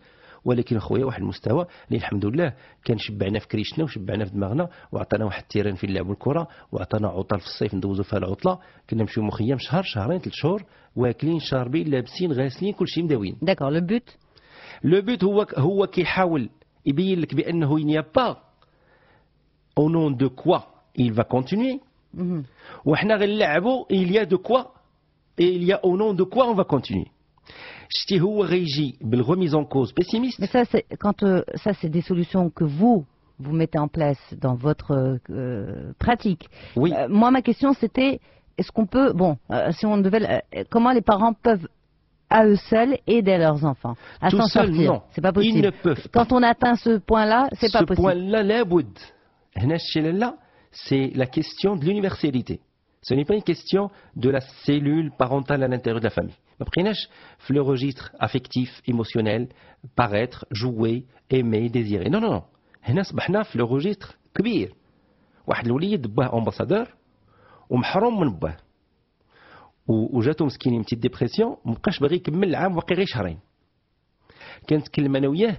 Speaker 2: ولكن خويا واحد المستوى اللي الحمد لله كان شبعنا في كريشنا وشبعنا في دماغنا وعطانا واحد التيران في لعبوا الكره وعطانا عطل في الصيف ندوزو فيها العطله كنا نمشيو مخيم شهر شهرين ثلاث شهور واكلين شاربين لابسين غاسلين كلشي مداوين داكور لو بوت لو بوت هو هو كيحاول يبين لك بانه ينيا با او نون دو كوا il va continuer mhm. وحنا غنلعبوا il y a de quoi il y a au nom de quoi on va continuer remise en cause pessimiste.
Speaker 1: Mais ça, c'est, quand, euh, ça, c'est des solutions que vous, vous mettez en place dans votre euh, pratique. Oui. Euh, moi, ma question, c'était, est-ce qu'on peut, bon, si on devait, comment les parents peuvent à eux seuls aider leurs
Speaker 2: enfants à Tout sortir. Non. C'est pas possible. Ils ne peuvent
Speaker 1: Quand on atteint ce point-là, c'est pas possible. Ce point-là,
Speaker 2: la C'est la question de l'universalité. Ce n'est pas une question de la cellule parentale à l'intérieur de la famille. ما بقيناش في لو روجيستر افكتيف ايموسيونيل باغيتر جوي ايمي ديزيري نو نو هنا صبحنا في لو روجيستر كبير واحد الوليد باه امباسادور ومحروم من باه وجاتو مسكين يمتي ديبرسيون مابقاش باغي يكمل العام واقي غير شهرين كلمة انا وياه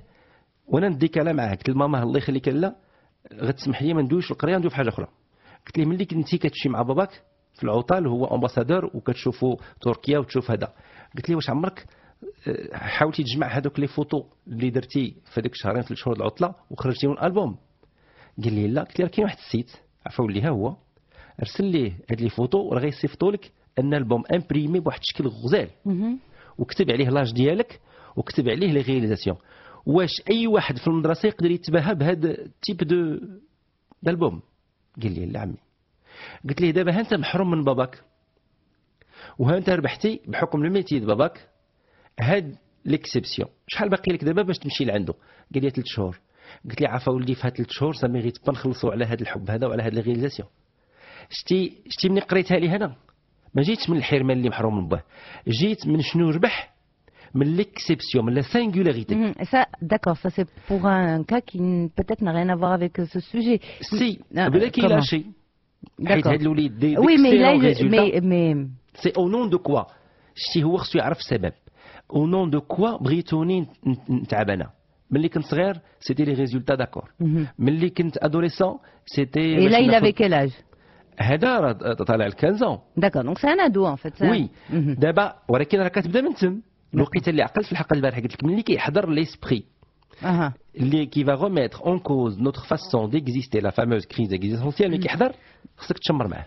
Speaker 2: وانا نديك انا معاه قلت لماما الله يخليك لا غتسمح لي ما ندويش القريه ندوي في حاجه اخرى قلت ليه ملي كنتي كتمشي مع باباك في العطل هو امباسادور وكتشوفوا تركيا وتشوف هذا قلت لي واش عمرك آه، حاولتي تجمع هذوك لي فوتو اللي درتي في هذوك الشهرين ثلاث شهور العطله وخرجتيهم البوم قال لي لا قلت له كاين واحد السيت عفوا ليها هو ارسل ليه هاد لي فوتو وراه غيصيفطوا لك ان البوم امبريمي بواحد الشكل غزال وكتب عليه لاج ديالك وكتب عليه لي غيليزاسيون واش اي واحد في المدرسه يقدر يتباهى بهذا التيب دو دالبوم قال لي لا عمي قلت ليه دابا انت محروم من باباك وها انت ربحتي بحكم الميتي باباك هاد ليكسيبسيون شحال باقي لك دابا باش تمشي لعندو قال لي 3 شهور قلت لي عفا ولدي في هاد 3 شهور سامي غير تبا نخلصوا على هاد الحب هذا وعلى هاد ليغيزاسيون شتي شتي ملي قريتها لي هنا ما جيتش من الحرمان اللي محروم من باه جيت من شنو ربح من ليكسيبسيون من لا سينغولاريتي
Speaker 1: سا داكور سا سي بوغ ان كا كي بيتيت نا etre n'a افيك سو سوجي سي ce euh, لا شي
Speaker 2: حيت هاد الوليد دي وي مي مي مي سي او نون دو كوا شتي هو خصو يعرف السبب او نون دو كوا بغيتوني نتعب انا ملي كنت صغير سيتي لي ريزولتا داكور ملي كنت ادوليسون سيتي اي لا الى كيل اج هذا راه طالع ل
Speaker 1: داكور دونك سي ان ادو ان فيت وي
Speaker 2: دابا ولكن راه كتبدا من تم الوقيته اللي عقلت في الحق البارح قلت لك ملي كيحضر ليسبري qui va remettre en cause notre façon d'exister, la fameuse crise existentielle, mais qui mm.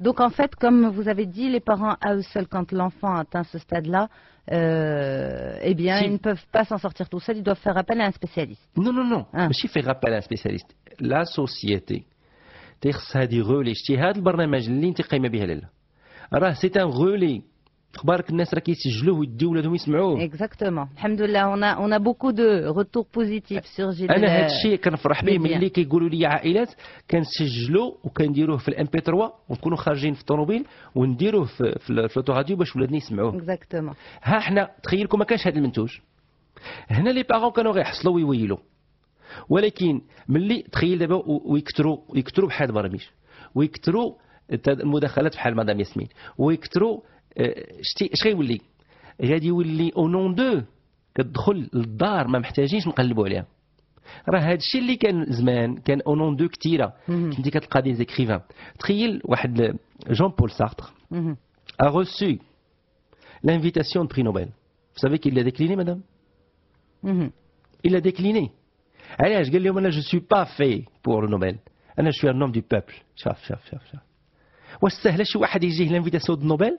Speaker 1: Donc en fait, comme vous avez dit, les parents à eux seuls, quand l'enfant atteint ce stade-là, euh, eh bien, ils ne peuvent pas s'en sortir tout seuls, ils doivent faire appel à un spécialiste.
Speaker 2: Non, non, non. Mais ah. Si faire appel à un spécialiste, la société, c'est ah, C'est un relais. تخبارك الناس راه كيسجلوه ويديو ولادهم يسمعوه
Speaker 1: اكزاكتومون الحمد لله هنا هنا بوكو دو روتور بوزيتيف سور جي انا هذا الشيء كنفرح به ملي
Speaker 2: كيقولوا لي عائلات كنسجلوا وكنديروه في الام بي 3 ونكونوا خارجين في الطوموبيل ونديروه في في الاوتوراديو باش ولادنا يسمعوه اكزاكتومون ها حنا تخيلكم ما كانش هذا المنتوج هنا لي باغون كانوا غيحصلوا ويويلوا ولكن ملي تخيل دابا ويكثروا ويكثروا بحال البرامج ويكثروا المداخلات بحال مدام ياسمين ويكثروا آه، شتي اش غيولي غادي يولي او نون دو كتدخل للدار ما محتاجينش نقلبوا عليها راه هذا الشيء اللي كان زمان كان او نون دو كثيره كنتي كتلقى دي زيكريفان تخيل واحد جون بول سارتر ا روسو لانفيتاسيون بري نوبل سافي كي لا ديكليني مدام décliné, madame mm -hmm. Il l'a décliné. Allez, je ne suis نوبل انا pour le Nobel. Je suis شاف شاف شاف شاف واش سهله شي واحد يجيه لانفيتاسيون دو نوبل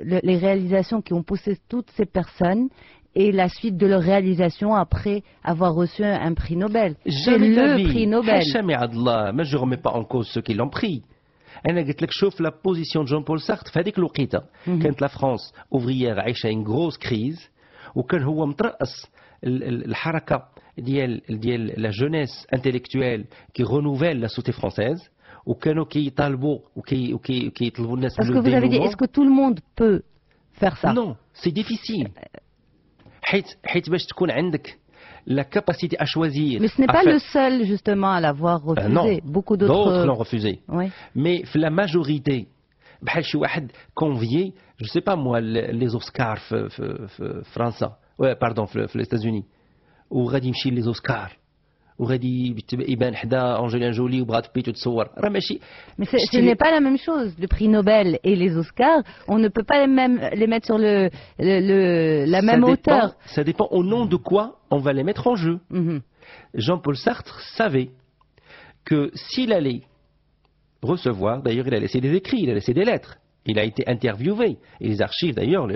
Speaker 1: les réalisations qui ont poussé toutes ces personnes et la suite de leurs réalisations après avoir reçu un, prix Nobel. J'ai le prix Nobel.
Speaker 2: mais je ne remets pas en cause ceux qui l'ont pris. Je La position de Jean-Paul Sartre, Fadik dire mhm. quand la France ouvrière a eu une grosse crise, et quand a le la jeunesse intellectuelle qui renouvelle la société française, que vous avez dit, est-ce que
Speaker 1: tout le monde peut faire ça
Speaker 2: Non, c'est difficile. la capacité à choisir. Mais ce n'est pas le
Speaker 1: seul justement à l'avoir euh, refusé. non. Beaucoup d'autres l'ont
Speaker 2: refusé. Mais la majorité, je ne je sais pas moi les Oscars français, pardon, les États-Unis, ou غادي les Oscars. Mais ce n'est
Speaker 1: pas la même chose. Le prix Nobel et les Oscars, on ne peut pas les, les mettre sur la même hauteur.
Speaker 2: ça dépend au nom de quoi on va les mettre en jeu. Mhm. Jean-Paul Sartre savait que s'il allait recevoir, d'ailleurs il a laissé des écrits, il a laissé des lettres, il a été interviewé, et les archives d'ailleurs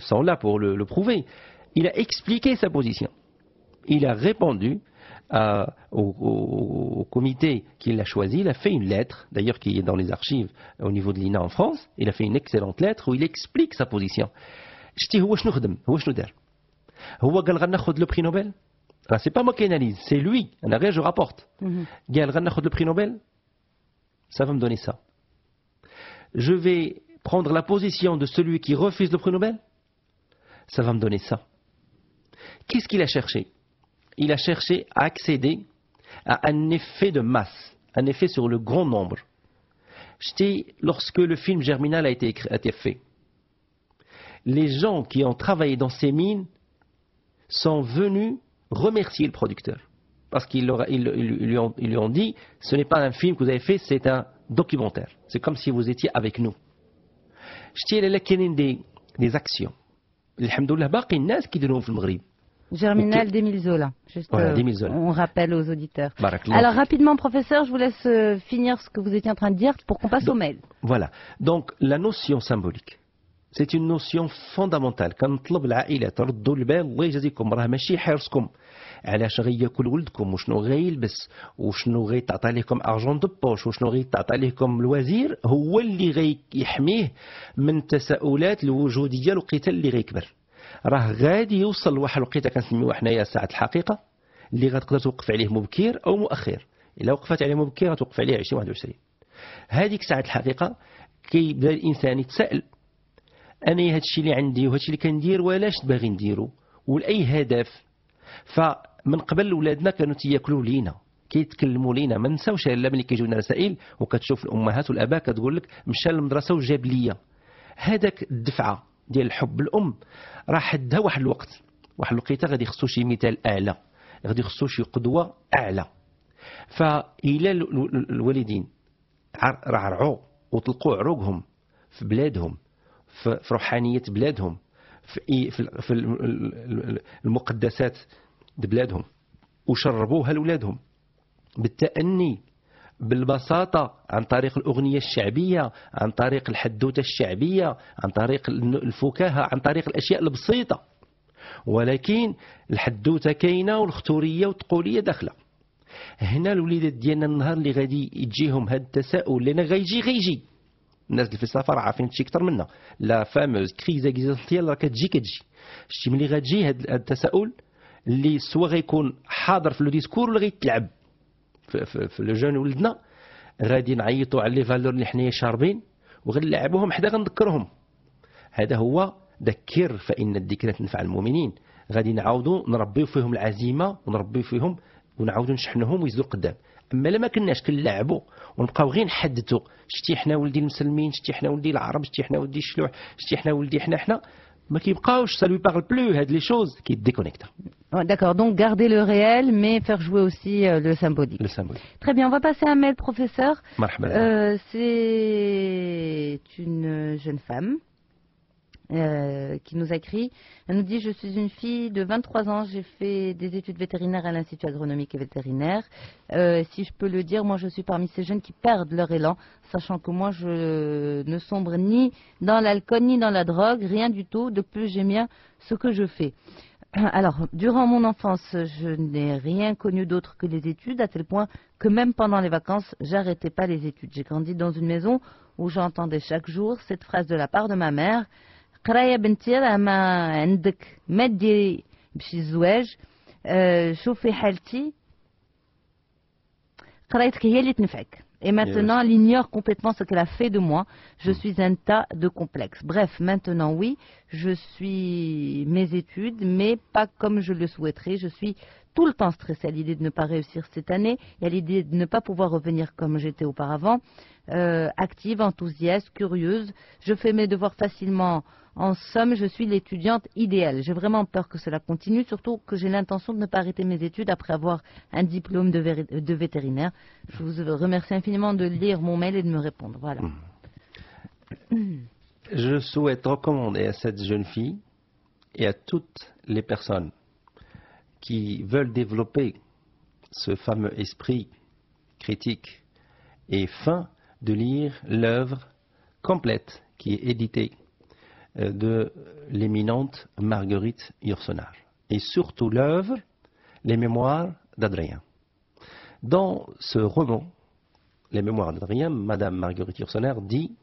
Speaker 2: sont là pour le prouver, il a expliqué sa position. Il a répondu au, comité qui l'a choisi, il a fait une lettre, d'ailleurs qui est dans les archives au niveau de l'INA en France, il a fait une excellente lettre où il explique sa position. le prix Nobel ah, c'est pas moi qui analyse, c'est lui. En arrière, je rapporte. Mhm. Ça va me donner ça. Je vais prendre la position de celui qui refuse le prix Nobel Ça va me donner ça. Qu'est-ce qu'il a cherché il a cherché à accéder à un effet de masse, un effet sur le grand nombre. dis, lorsque le film Germinal a été, fait. Les gens qui ont travaillé dans ces mines sont venus remercier le producteur. Parce qu'ils lui, ont, lui dit, ce n'est pas un film que vous avez fait, c'est un documentaire. C'est comme si vous étiez avec nous. Je tiens des, des actions.
Speaker 1: Germinal Zola. juste voilà, euh, on rappelle aux
Speaker 2: auditeurs. Baraklant. Alors
Speaker 1: rapidement, professeur, je vous laisse euh, finir ce que vous étiez en train de dire pour qu'on passe Donc, au mail.
Speaker 2: Voilà. Donc la notion symbolique, c'est une notion fondamentale. كنطلب العائلة تردوا البال الله يجازيكم راه ماشي حرصكم علاش غياكل ولدكم وشنو غيلبس وشنو غيتعطى لكم ارجون دو بوش وشنو غيتعطى لكم الوزير هو اللي غيحميه من تساؤلات الوجوديه ديالو القتال اللي غيكبر راه غادي يوصل لواحد الوقيته كنسميوها حنايا ساعه الحقيقه اللي غتقدر توقف عليه مبكر او مؤخر الا وقفت عليه مبكر غتوقف عليه 2021 هذيك ساعه الحقيقه كيبدا الانسان يتساءل انا هذا الشيء اللي عندي وهذا الشيء اللي كندير ولاش باغي نديرو ولاي هدف فمن قبل ولادنا كانوا تياكلوا لينا كيتكلموا لينا ما نساوش الا ملي كيجيونا رسائل وكتشوف الامهات والاباء كتقول لك مشى للمدرسه وجاب ليا هذاك الدفعه ديال الحب الام راه حدها واحد الوقت واحد الوقيته غادي خصو شي مثال اعلى غادي خصو شي قدوه اعلى فإلى الوالدين رعرعوا وطلقوا عروقهم في بلادهم في روحانية بلادهم في المقدسات بلادهم وشربوها لاولادهم بالتأني بالبساطة عن طريق الأغنية الشعبية عن طريق الحدوتة الشعبية عن طريق الفكاهة عن طريق الأشياء البسيطة ولكن الحدوتة كاينة والختورية والتقولية داخلة هنا الوليدات ديالنا النهار اللي غادي يجيهم هذا التساؤل لأن غيجي غيجي الناس اللي في السفر عارفين شي اكثر منا لا فاموز كريز اكزيستونسيال راه كتجي كتجي شتي ملي غتجي هذا التساؤل اللي سوا غيكون حاضر في لو ديسكور ولا غيتلعب في, في, في لو جون ولدنا غادي نعيطوا على لي فالور اللي حنايا شاربين وغنلعبوهم حدا غنذكرهم هذا هو ذكر فان الذكرى تنفع المؤمنين غادي نعاودوا نربيو فيهم العزيمه ونربيو فيهم ونعاودوا نشحنهم ويزدوا قدام اما لما كناش كنلعبوا ونبقاو غير نحددوا شتي حنا ولدي المسلمين شتي حنا ولدي العرب شتي حنا ولدي الشلوح شتي حنا ولدي حنا حنا ما ça lui parle plus بلو هاد choses qui déconnectent.
Speaker 1: D'accord, donc garder le réel, mais faire jouer aussi euh, le symbolique. Très bien, on va passer un mail, professeur.
Speaker 2: Euh,
Speaker 1: c'est une jeune femme euh, qui nous a écrit. Elle nous dit Je suis une fille de 23 ans, j'ai fait des études vétérinaires à l'Institut agronomique et vétérinaire. Euh, si je peux le dire, moi je suis parmi ces jeunes qui perdent leur élan, sachant que moi je ne sombre ni dans l'alcool ni dans la drogue, rien du tout. De plus, j'aime bien ce que je fais. Alors, durant mon enfance, je n'ai rien connu d'autre que les études, à tel point que même pendant les vacances, j'arrêtais pas les études. J'ai grandi dans une maison où j'entendais chaque jour cette phrase de la part de ma mère et maintenant, elle ignore complètement ce qu'elle a fait de moi. Je mm. suis un tas de complexes. Bref, maintenant, oui, je suis mes études, mais pas comme je le souhaiterais. Je suis tout le temps stressée à l'idée de ne pas réussir cette année et à l'idée de ne pas pouvoir revenir comme j'étais auparavant. Euh, active, enthousiaste, curieuse, je fais mes devoirs facilement. En somme, je suis l'étudiante idéale. J'ai vraiment peur que cela continue, surtout que j'ai l'intention de ne pas arrêter mes études après avoir un diplôme de, de, vétérinaire. Je vous remercie infiniment de lire mon mail et de me répondre. Voilà.
Speaker 2: Hmm. Je souhaite recommander à cette jeune fille et à toutes les personnes qui veulent développer ce fameux esprit critique et fin de lire l'œuvre complète qui est éditée euh, de l'éminente Marguerite Yourcenar et surtout l'œuvre Les Mémoires d'Adrien. Dans ce roman, Les Mémoires d'Adrien, Madame Marguerite Yourcenar dit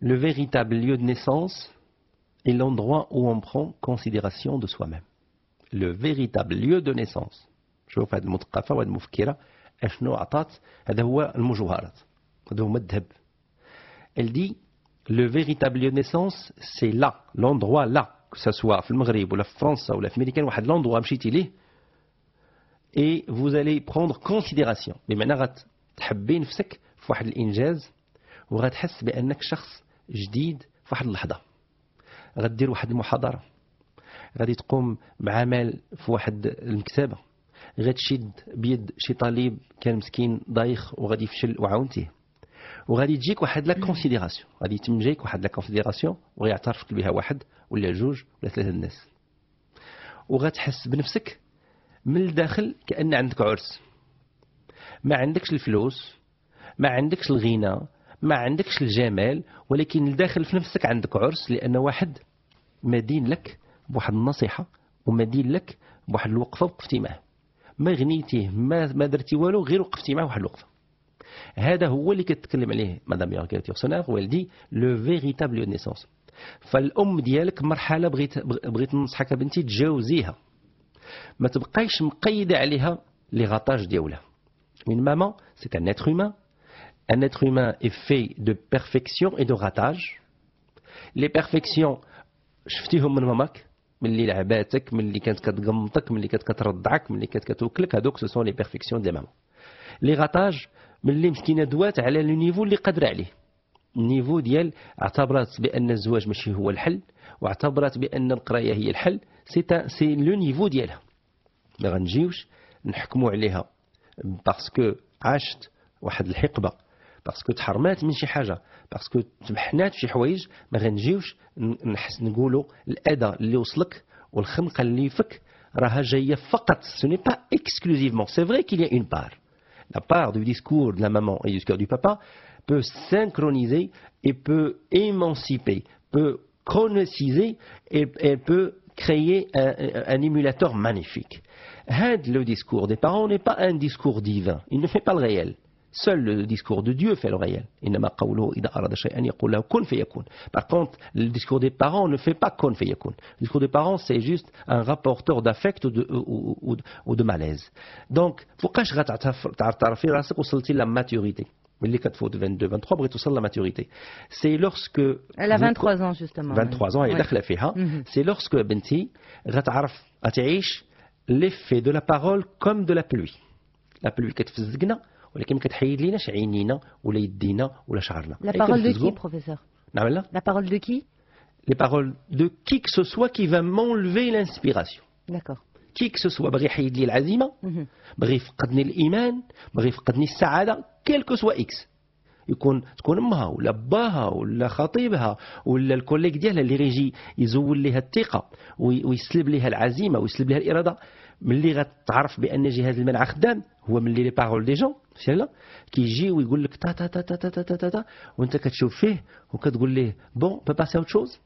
Speaker 2: Le véritable lieu de naissance est l'endroit où on prend considération de soi-même. لو فيريتابل ليو دو نيسونس شوف هذه المثقفه وهذه المفكره اشنو عطات هذا هو المجوهرات هذا هو الذهب elle دي لو véritable ليو نيسونس سي لا لوندوا لا là que soit في المغرب ولا في فرنسا ولا في امريكان واحد لوندرو مشيتي ليه et vous allez prendre considération بمعنى غتحبي نفسك في واحد الانجاز وغتحس بانك شخص جديد في واحد اللحظه غدير واحد المحاضره غادي تقوم بعمل في واحد المكتبه غتشد بيد شي طالب كان مسكين ضايخ وغادي يفشل وعاونتيه وغادي تجيك واحد لا كونسيديراسيون غادي يتم جايك واحد لا كونسيديراسيون وغيعترفك بها واحد ولا جوج ولا ثلاثه الناس وغتحس بنفسك من الداخل كان عندك عرس ما عندكش الفلوس ما عندكش الغنى ما عندكش الجمال ولكن الداخل في نفسك عندك عرس لان واحد مدين لك بواحد النصيحه وما دير لك بواحد الوقفه وقفتي معاه ما غنيتيه ما ما درتي والو غير وقفتي معاه واحد الوقفه هذا هو اللي كتكلم عليه مدام يورغيل تيرسونار والدي لو فيريتابل نيسونس فالام ديالك مرحله بغيت بغيت ننصحك بنتي تجاوزيها ما تبقايش مقيده عليها لي غاطاج ديالها من ماما سي ان اتر هومان ان اتر هومان اي في دو بيرفيكسيون اي دو ratage لي بيرفيكسيون شفتيهم من ماماك ملي لعباتك ملي كانت كتقمطك ملي كانت كترضعك ملي كانت كتوكلك هذوك سو سون لي بيرفيكسيون دي مامون لي غطاج ملي مسكينه دوات على لو نيفو اللي قادره عليه النيفو ديال اعتبرت بان الزواج ماشي هو الحل واعتبرت بان القرايه هي الحل سي سي لو نيفو ديالها ما غنجيوش نحكموا عليها باسكو عاشت واحد الحقبه باسكو تحرمات من شي حاجه vrai qu'il شي حوايج une part. la part du discours de la maman et du discours du papa peut synchroniser et peut émanciper, peut chroniciser et, peut créer un, un, émulateur magnifique. le discours des parents n'est pas un discours divin, il ne fait pas le réel. Seul le discours de Dieu fait le réel. Par contre, le discours des parents ne fait pas qu'on kon fayakun. Le discours des parents, c'est juste un rapporteur d'affect ou, ou, de malaise. Donc, la maturité les 4 fois de 22, 23, Britoussal, la maturité. C'est lorsque. Elle a 23 ans,
Speaker 1: justement. 23 ans, elle oui.
Speaker 2: Mm-hmm. C'est lorsque Benti, l'effet de la parole comme de la pluie. La pluie qui est ولكن ما كتحيد ليناش عينينا ولا يدينا ولا شعرنا لا بارول دو كي بروفيسور نعم لا بارول دو كي لي بارول دو كي كو سوا كي فا مونلفي لانسبيراسيون داكور كي كو سوا باغي يحيد لي العزيمه باغي يفقدني الايمان باغي يفقدني السعاده كيل كو سوا اكس يكون تكون امها ولا باها ولا خطيبها ولا الكوليك ديالها اللي غيجي يزول ليها الثقه ويسلب ليها العزيمه ويسلب ليها الاراده ملي غتعرف بان جهاز المناعه خدام هو ملي لي بارول دي جون فهمتي كيجي ويقول لك تا تا تا تا تا تا تا, تا, تا وانت كتشوف فيه وكتقول ليه بون با باسي اوت شوز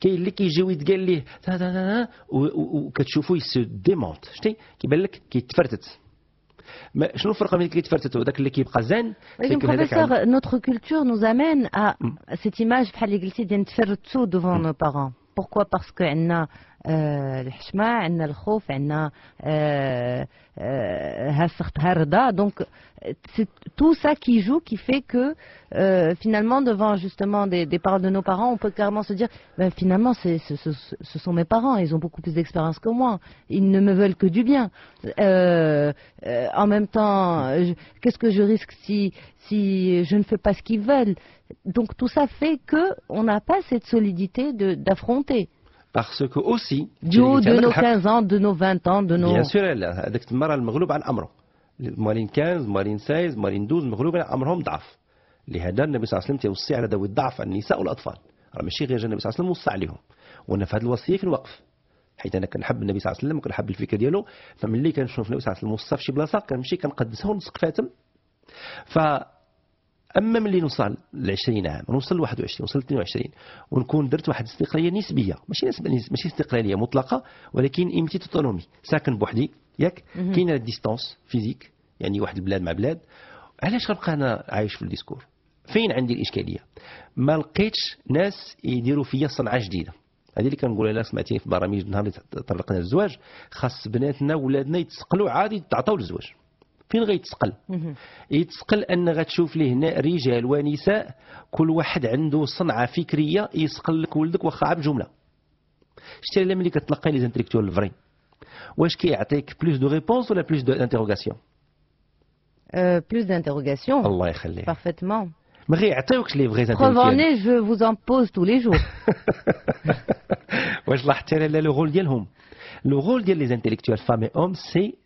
Speaker 2: كاين اللي كيجي ويتقال ليه تا تا تا, وكتشوفو يسو ديمونت شتي كيبان لك كيتفرتت ما شنو الفرق بين اللي كيتفرتت وداك اللي كيبقى زين ولكن بروفيسور
Speaker 1: نوتر كولتور نو زامين سيت ايماج بحال اللي قلتي ديال نتفرتو دوفون نو باغون بوركوا باسكو عندنا الحشمه عندنا c'est tout ça qui joue qui fait que euh, finalement devant justement des, des paroles de nos parents on peut clairement se dire ben finalement ce, sont mes parents ils ont beaucoup plus d'expérience que moi ils ne me veulent que du bien euh, euh, en même temps qu'est-ce que je risque si si je ne fais pas ce qu'ils veulent donc tout ça fait que on n'a pas cette solidité d'affronter
Speaker 2: Parce que aussi, du haut de nos 15
Speaker 1: ans, de nos 20 ans, de nos... Bien
Speaker 2: sûr, elle هذاك المرة المغلوب عن أمره موالين 15 موالين 16 موالين 12 مغلوب عن أمرهم ضعف لهذا النبي صلى الله عليه وسلم يوصي على ذوي الضعف النساء والأطفال راه ماشي غير النبي صلى الله عليه وسلم وصى عليهم وانا في هذه الوصيه في الوقف حيت انا كنحب النبي صلى الله عليه وسلم وكنحب الفكر ديالو فملي كنشوف النبي صلى الله عليه وسلم وصى في شي بلاصه كنمشي كنقدسها ونسقف فاتم ف أما ملي نوصل ل 20 عام نوصل ل 21 نوصل ل 22 ونكون درت واحد الاستقلالية نسبية ماشي ماشي استقلالية مطلقة ولكن إمتي توتونومي ساكن بوحدي ياك كاينة ديستونس فيزيك يعني واحد البلاد مع بلاد علاش غنبقى أنا عايش في الديسكور فين عندي الإشكالية ما لقيتش ناس يديروا فيا صنعة جديدة هذه اللي كنقولها لك سمعتيني في برامج النهار اللي طرقنا للزواج خاص بناتنا وولادنا يتسقلوا عادي تعطوا للزواج فين غيتسقل يتسقل ان غتشوف ليه هنا رجال ونساء كل واحد عنده صنعه فكريه يسقل لك ولدك واخا بجمله شتي الا ملي كتلقى لي زانتيليكتوال الفري واش كيعطيك بلوس دو ريبونس ولا بلوس دو انتروغاسيون بلوس d'interrogations. الله يخليك. بارفيتمون ما غيعطيوكش لي فغي زانتيليكتوال.
Speaker 1: جو فوز ان بوز لي جور.
Speaker 2: واش لاحظتي على لو رول ديالهم؟ لو رول ديال لي زانتيليكتوال فامي اوم سي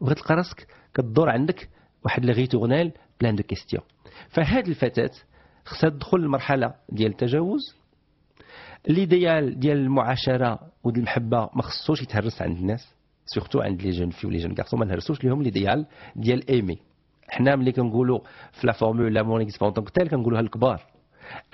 Speaker 2: وغتلقى راسك كدور عندك واحد لغيتوغنال بلان دو كيستيون فهاد الفتاة خصها تدخل لمرحلة ديال التجاوز ليديال ديال المعاشرة ودي المحبة ما خصوش يتهرس عند الناس سورتو عند لي جون في ولي جون كارسون ما نهرسوش ليهم لي ديال ايمي حنا ملي كنقولوا في لا فورمول لامور نيكسبون دونك تال كنقولوها للكبار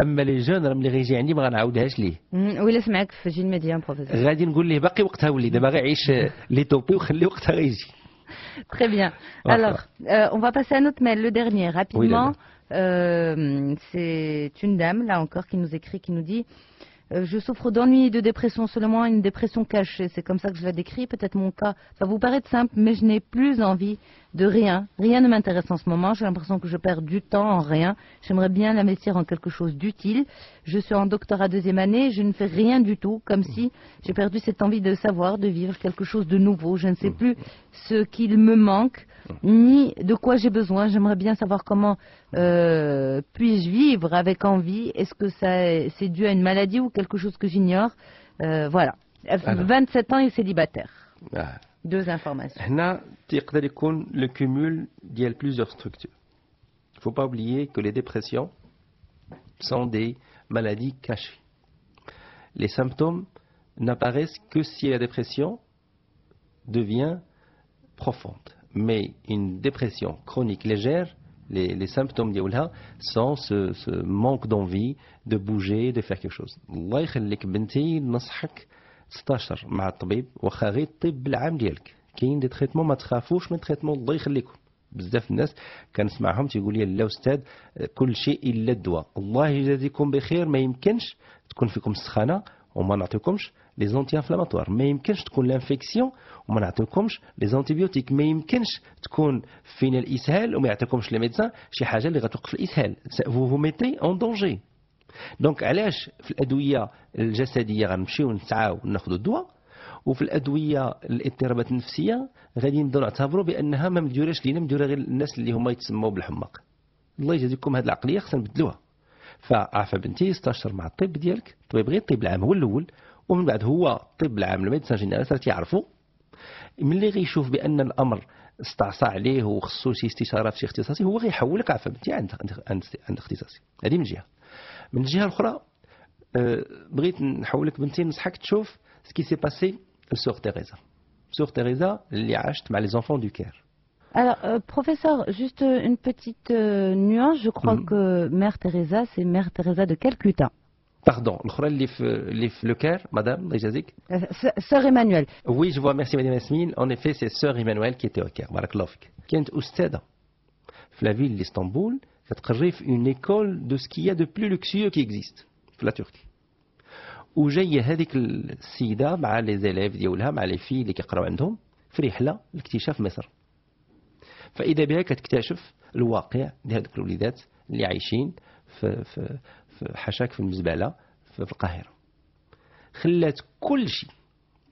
Speaker 2: اما لي جون راه ملي غيجي عندي ما غنعاودهاش ليه
Speaker 1: ويلا سمعك في جين ميديان بروفيسور
Speaker 2: غادي نقول ليه باقي وقتها ولي دابا غيعيش لي توبي وخلي وقتها غيجي
Speaker 1: Très bien. Alors, euh, on va passer à notre mail, le dernier, rapidement. Euh, c'est une dame, là encore, qui nous écrit, qui nous dit euh, Je souffre d'ennui et de dépression, seulement une dépression cachée. C'est comme ça que je la décris. Peut-être mon cas, ça vous paraît simple, mais je n'ai plus envie de rien. Rien ne m'intéresse en ce moment. J'ai l'impression que je perds du temps en rien. J'aimerais bien l'investir en quelque chose d'utile. Je suis en doctorat deuxième année. Je ne fais rien du tout, comme si j'ai perdu cette envie de savoir, de vivre quelque chose de nouveau. Je ne sais plus ce qu'il me manque, ni de quoi j'ai besoin. J'aimerais bien savoir comment euh, puis-je vivre avec envie. Est-ce que c'est dû à une maladie ou quelque chose que j'ignore euh, Voilà. 27 ans et célibataire. Ah deux informations
Speaker 2: le le cumul de plusieurs structures. Il ne faut pas oublier que les dépressions sont des maladies cachées. Les symptômes n'apparaissent que si la dépression devient profonde. Mais une dépression chronique légère, les, symptômes sont ce, ce manque d'envie de bouger, de faire quelque chose. 16 مع الطبيب واخا غير الطب العام ديالك كاين دي تريتمون ما تخافوش من تريتمون الله يخليكم بزاف الناس كنسمعهم تيقول لي لا استاذ كل شيء الا الدواء الله يجازيكم بخير ما يمكنش تكون فيكم السخانه وما نعطيكمش لي زونتي انفلاماتوار ما يمكنش تكون لانفيكسيون وما نعطيكمش لي زونتيبيوتيك ما يمكنش تكون فينا الاسهال وما يعطيكمش لي ميدسان شي حاجه اللي غتوقف الاسهال فو فو ميتي اون دونجي دونك علاش في الادويه الجسديه غنمشيو نسعاو ناخذوا الدواء وفي الادويه الاضطرابات النفسيه غادي نبداو نعتبروا بانها ما مديوراش لينا مديوره غير الناس اللي هما يتسموا بالحماق الله يجازيكم هذه العقليه خصنا نبدلوها فعفا بنتي استشر مع الطب ديالك الطبيب غير الطب العام هو الاول ومن بعد هو الطب العام الميدسان جينيرال صار تيعرفوا ملي غيشوف بان الامر استعصى عليه وخصو شي استشاره في شي اختصاصي هو غيحولك عفا بنتي عند عند اختصاصي هذه من جهه من الجهة الأخرى بغيت نحولك بنتي نصحك تشوف سكي سي باسي لسور تيريزا سور تيريزا اللي عاشت مع les enfants du كير
Speaker 1: Alors, euh, professeur, juste une petite euh, nuance. Je crois mm-hmm. que Mère Teresa, c'est Mère Teresa de Calcutta.
Speaker 2: Pardon, le Caire, Madame Jazik euh, Sœur Emmanuel. Oui, je vois, merci Madame Yasmine. En effet, c'est Sœur Emmanuel qui était au Caire, Barakallahu Kent est Ousteda, la ville d'Istanbul, تتقريف اون ايكول دو سكيا دو بلو لوكسيو كي اكزيست في لا تركي وجايه هذيك السيده مع لي زيليف ديالها مع لي في اللي كيقراو عندهم في رحله لاكتشاف مصر فاذا بها كتكتشف الواقع ديال هذوك الوليدات اللي عايشين في, في, في حشاك في المزبله في القاهره خلات كل شيء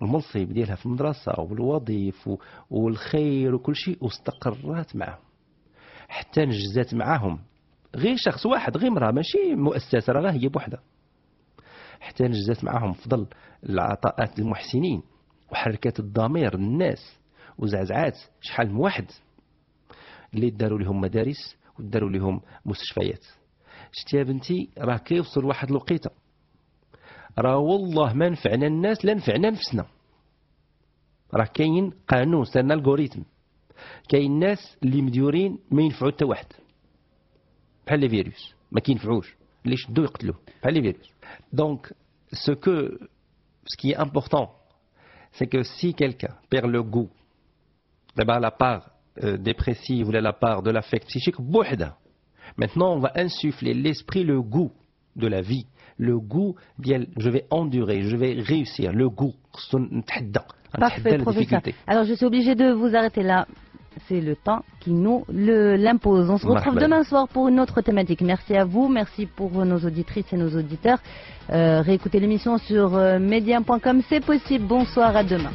Speaker 2: المنصب ديالها في المدرسه والوظيف والخير وكل شيء واستقرات معهم حتى نجزات معاهم غير شخص واحد غير مرأة ماشي مؤسسة راه هي بوحدها حتى نجزات معاهم فضل العطاءات المحسنين وحركات الضمير الناس وزعزعات شحال من واحد اللي داروا لهم مدارس وداروا لهم مستشفيات شتي يا بنتي راه كيوصل واحد الوقيته راه والله ما نفعنا الناس لا نفعنا نفسنا راه كاين قانون سنة الكوريتم Donc, ce que ce qui est important c'est que si quelqu'un perd le goût d'abord eh ben, la part euh, dépressive ou la part de l'affect psychique maintenant on va insuffler l'esprit le goût de la vie le goût je vais endurer je vais réussir le goût Parfait, professeur.
Speaker 1: Alors, je suis obligé de vous arrêter là c'est le temps qui nous l'impose. On se retrouve demain soir pour une autre thématique. Merci à vous, merci pour nos auditrices et nos auditeurs. Euh, réécoutez l'émission sur euh, c'est possible. Bonsoir, à demain.